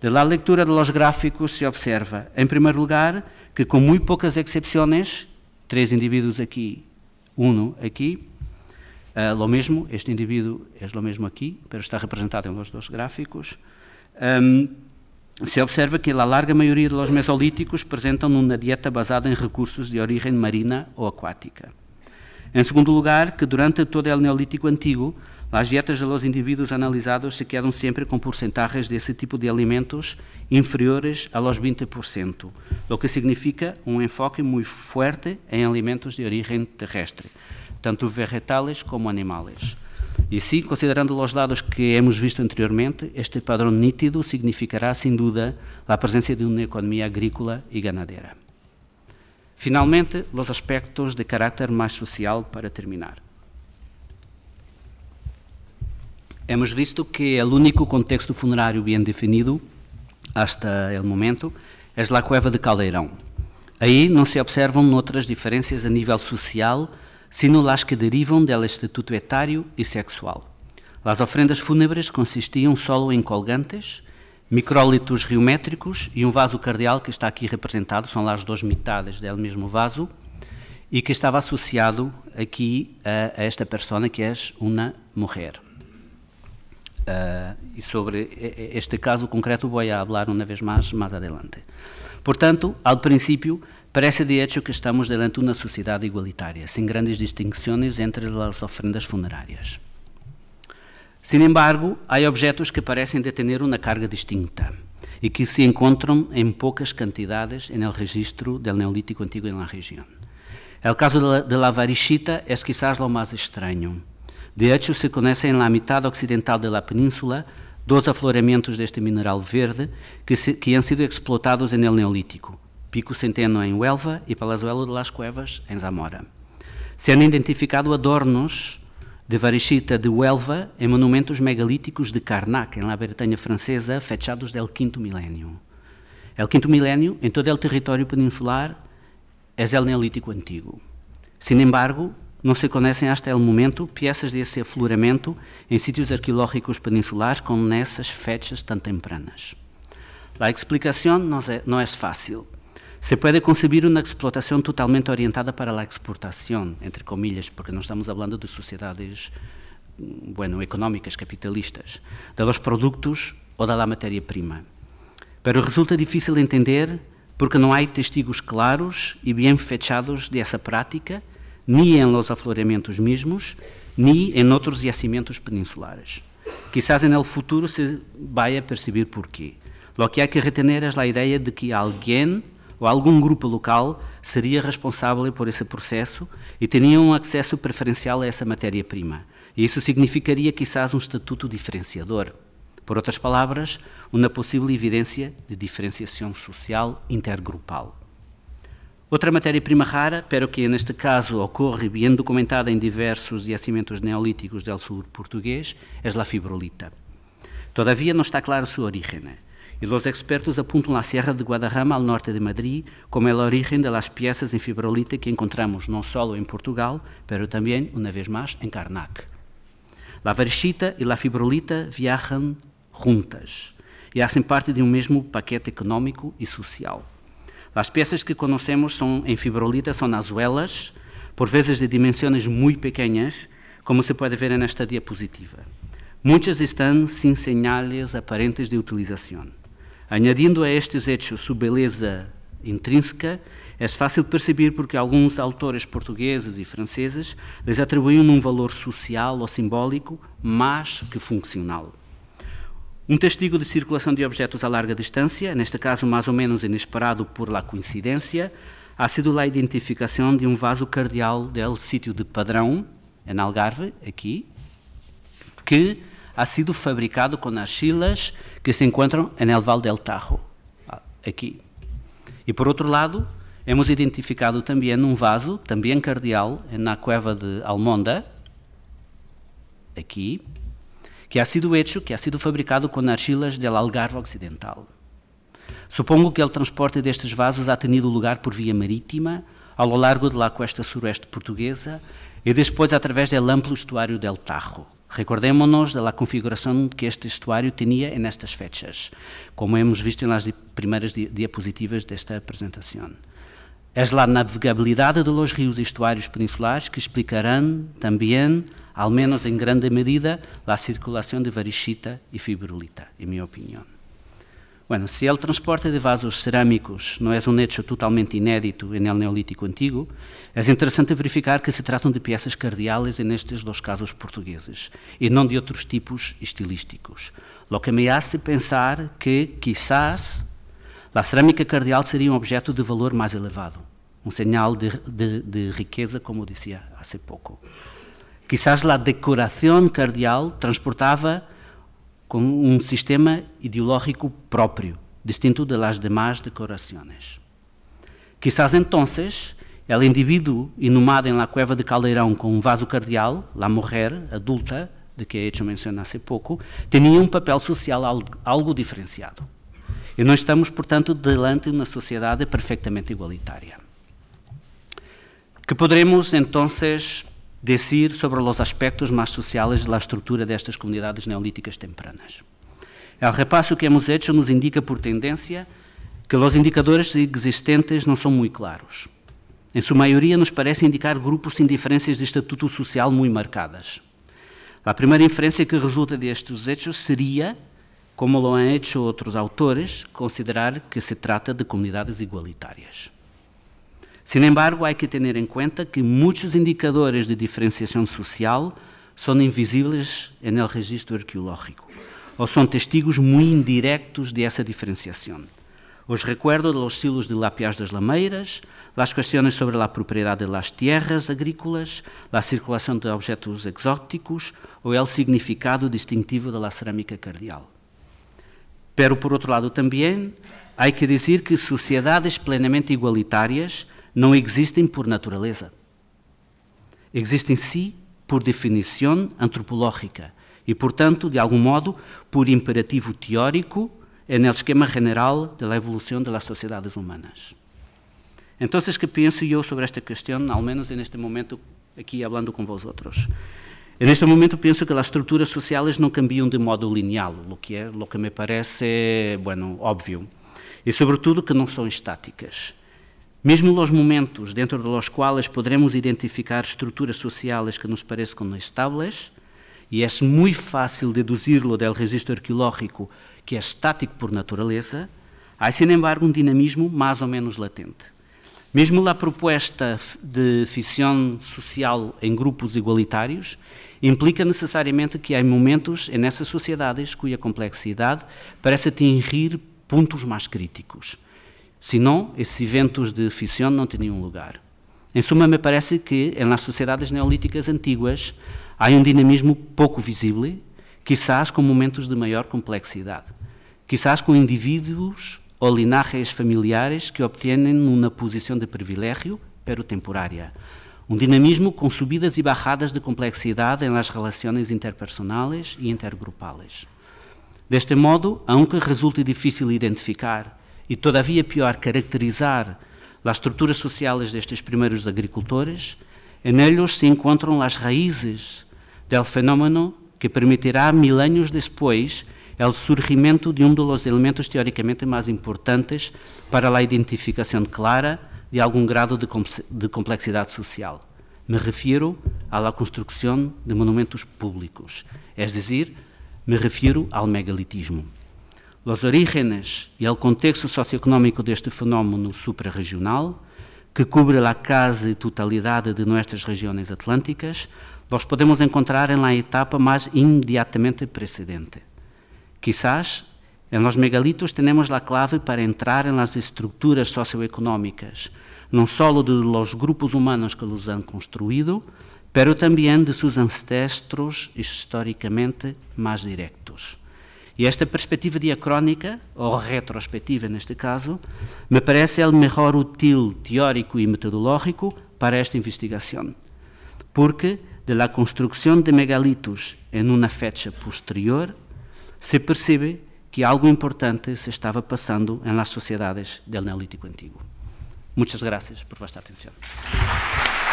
De leitura de los gráficos se observa, em primeiro lugar, que com muito poucas exceções, três indivíduos aqui, um aqui, Uh, lo mesmo, este indivíduo é lo mesmo aqui, para está representado em los dois gráficos. Um, se observa que a larga maioria dos mesolíticos apresentam uma dieta baseada em recursos de origem marina ou aquática. Em segundo lugar, que durante todo o Neolítico Antigo, as dietas dos indivíduos analisados se quedam sempre com porcentagens desse tipo de alimentos inferiores a los 20%, o que significa um enfoque muito forte em alimentos de origem terrestre tanto vegetais como animais. E sim, considerando os dados que hemos visto anteriormente, este padrão nítido significará, sem dúvida, a presença de uma economia agrícola e ganadeira. Finalmente, os aspectos de carácter mais social para terminar. Hemos visto que é o único contexto funerário bem definido, hasta o momento, é a cueva de Caldeirão. Aí não se observam outras diferenças a nível social sino las que derivam dela estatuto etário e sexual. As ofrendas fúnebres consistiam solo em colgantes, micrólitos riométricos e um vaso cardeal que está aqui representado, são lá as duas metades del mesmo vaso, e que estava associado aqui a, a esta persona que é uma mulher. Uh, e sobre este caso concreto vou a falar uma vez mais mais adelante. Portanto, ao princípio, Parece de hecho que estamos delante de uma sociedade igualitária, sem grandes distinções entre as ofrendas funerárias. Sin embargo, há objetos que parecem detener uma carga distinta e que se encontram em poucas quantidades no registro do Neolítico Antigo na região. O caso de la é quizás o mais estranho. De hecho, se conhecem na metade ocidental da península dois afloramentos deste mineral verde que, se, que han sido explotados no Neolítico, Pico Centeno em Huelva e Palazuelo de Las Cuevas em Zamora. Sendo identificado adornos de Varechita de Huelva em monumentos megalíticos de Karnak, em La Bretanha francesa, fechados del quinto milénio. o quinto milénio em todo o território peninsular é o neolítico antigo. Sin embargo, não se conhecem até o momento peças desse afloramento em sítios arqueológicos peninsulares com nessas fechas tão tempranas. A explicação não é, não é fácil se pode concebir uma explotação totalmente orientada para a exportação, entre comillas, porque não estamos falando de sociedades mm, bueno, económicas, capitalistas, dos produtos ou da matéria-prima. Pero resulta difícil entender porque não há testigos claros e bem fechados dessa prática, nem em los afloramentos mesmos, nem em outros yacimentos peninsulares. Quizás no futuro se vai a perceber porquê. Lo que há que retener é a ideia de que alguém ou algum grupo local seria responsável por esse processo e teriam um acesso preferencial a essa matéria-prima. E isso significaria, quizás, um estatuto diferenciador. Por outras palavras, uma possível evidência de diferenciação social intergrupal. Outra matéria-prima rara, pero que neste caso ocorre bem documentada em diversos yacimentos neolíticos do sul português, é a fibrolita. Todavia não está clara sua origem. Né? E os expertos apontam a Serra de Guadarrama ao norte de Madrid como é a origem das peças em fibrolita que encontramos não só em Portugal, mas também, uma vez mais, em Karnak. A varechita e a fibrolita viajam juntas e fazem parte de um mesmo paquete económico e social. As peças que conhecemos são, em fibrolita são nazuelas, por vezes de dimensões muito pequenas, como se pode ver nesta diapositiva. Muitas estão sem sinais aparentes de utilização. Añadindo a estes hechos sua beleza intrínseca, é fácil perceber porque alguns autores portugueses e franceses lhes atribuíam um valor social ou simbólico mais que funcional. Um testigo de circulação de objetos a larga distância, neste caso mais ou menos inesperado por lá coincidência, há sido lá a identificação de um vaso cardeal del sítio de Padrão, em Algarve, aqui, que há sido fabricado com axilas que se encontram em El Val del Tajo, aqui. E por outro lado, hemos identificado também num vaso, também cardial, na cueva de Almonda, aqui, que ha sido hecho, que ha sido fabricado com axilas del Algarve Occidental. Supongo que o transporte destes vasos ha tenido lugar por via marítima, ao largo da costa suroeste portuguesa e depois através do amplo estuário del Tajo. Recordemos-nos da configuração que este estuário tinha nestas fechas, como hemos visto nas primeiras diapositivas desta apresentação. É Es la navegabilidad de los ríos y peninsulares que explicarão também, ao menos em grande medida, a circulação de varicita e fibrolita, em minha opinião. Bueno, se ele transporta de vasos cerâmicos, não é um nicho totalmente inédito no Neolítico Antigo, é interessante verificar que se tratam de peças cardeais nestes dois casos portugueses, e não de outros tipos estilísticos. Lo que me hace pensar que, quizás, a cerâmica cardeal seria um objeto de valor mais elevado, um sinal de, de, de riqueza, como dizia há pouco. Quizás a decoração cardeal transportava com um sistema ideológico próprio, distinto de las demás decoraciones. Quizás entonces, el indivíduo inumado em la cueva de Caldeirão com um vaso cardeal, la mujer, adulta, de que he hecho menção há pouco, tinha um papel social algo, diferenciado. E nós estamos, portanto, delante de uma sociedade perfeitamente igualitária. Que poderemos, então, decir sobre os aspectos mais sociais da estrutura destas comunidades neolíticas tempranas. El repasso que hemos hecho nos indica por tendência que os indicadores existentes não são muito claros. Em sua maioria, nos parece indicar grupos sem diferenças de estatuto social muito marcadas. A primeira inferência que resulta destes hechos seria, como lo han hecho outros autores, considerar que se trata de comunidades igualitárias. Sin embargo, hay que tener en cuenta que muchos indicadores de diferenciación social son invisibles en el registro arqueológico o son testigos muy indirectos de esa diferenciación. Os recuerdo de los silos de Lapiás das Lameiras, las cuestiones sobre la propiedad de las tierras agrícolas, la circulación de objetos exóticos o el significado distintivo de la cerámica cardial. Pero, por otro lado, también hay que decir que sociedades plenamente igualitarias não existem por natureza. Existem, sim, por definição antropológica e, portanto, de algum modo, por imperativo teórico, é no esquema general da evolução das sociedades humanas. Então, é o que penso eu sobre esta questão, ao menos é neste momento, aqui falando com vós outros? Neste momento penso que as estruturas sociais não cambiam de modo lineal, o que é, o que me parece, bueno, óbvio. E sobretudo que não são estáticas mesmo nos momentos dentro dos quais poderemos identificar estruturas sociais que nos parecem estáveis, e é muito fácil deduzir-lo deduzir-lo do registro arqueológico que é estático por natureza, há, sin embargo, um dinamismo mais ou menos latente. Mesmo a proposta de fissão social em grupos igualitários implica necessariamente que há momentos nessas sociedades cuja complexidade parece atingir pontos mais críticos. Senão, esses eventos de ficção não teriam lugar. Em suma, me parece que nas sociedades neolíticas antigas há um dinamismo pouco visível, quizás com momentos de maior complexidade, quizás com indivíduos ou linhagens familiares que obtêm uma posição de privilégio, pero temporária. Um dinamismo com subidas e barradas de complexidade nas relações interpersonais e intergrupais. Deste modo, aunque resulte difícil identificar e, todavia pior, caracterizar as estruturas sociais destes primeiros agricultores, neles se encontram as raízes do fenómeno que permitirá, milênios depois, o surgimento de um dos elementos teoricamente mais importantes para a identificação clara de algum grado de complexidade social. Me refiro à construção de monumentos públicos, é dizer, me refiro ao megalitismo los orígenes e el contexto socioeconómico deste fenómeno suprarregional, que cubre a quase totalidade de nossas regiões atlânticas, nós podemos encontrar em en la etapa mais imediatamente precedente. Quizás, em los megalitos temos a clave para entrar em en las estruturas socioeconómicas, não só dos grupos humanos que os han construído, pero também de seus ancestros historicamente mais diretos. E esta perspectiva diacrónica, ou retrospectiva neste caso, me parece o melhor útil teórico e metodológico para esta investigação, porque de la construção de megalitos em uma fecha posterior, se percebe que algo importante se estava passando em las sociedades del Neolítico Antigo. Muitas graças por vuestra atenção.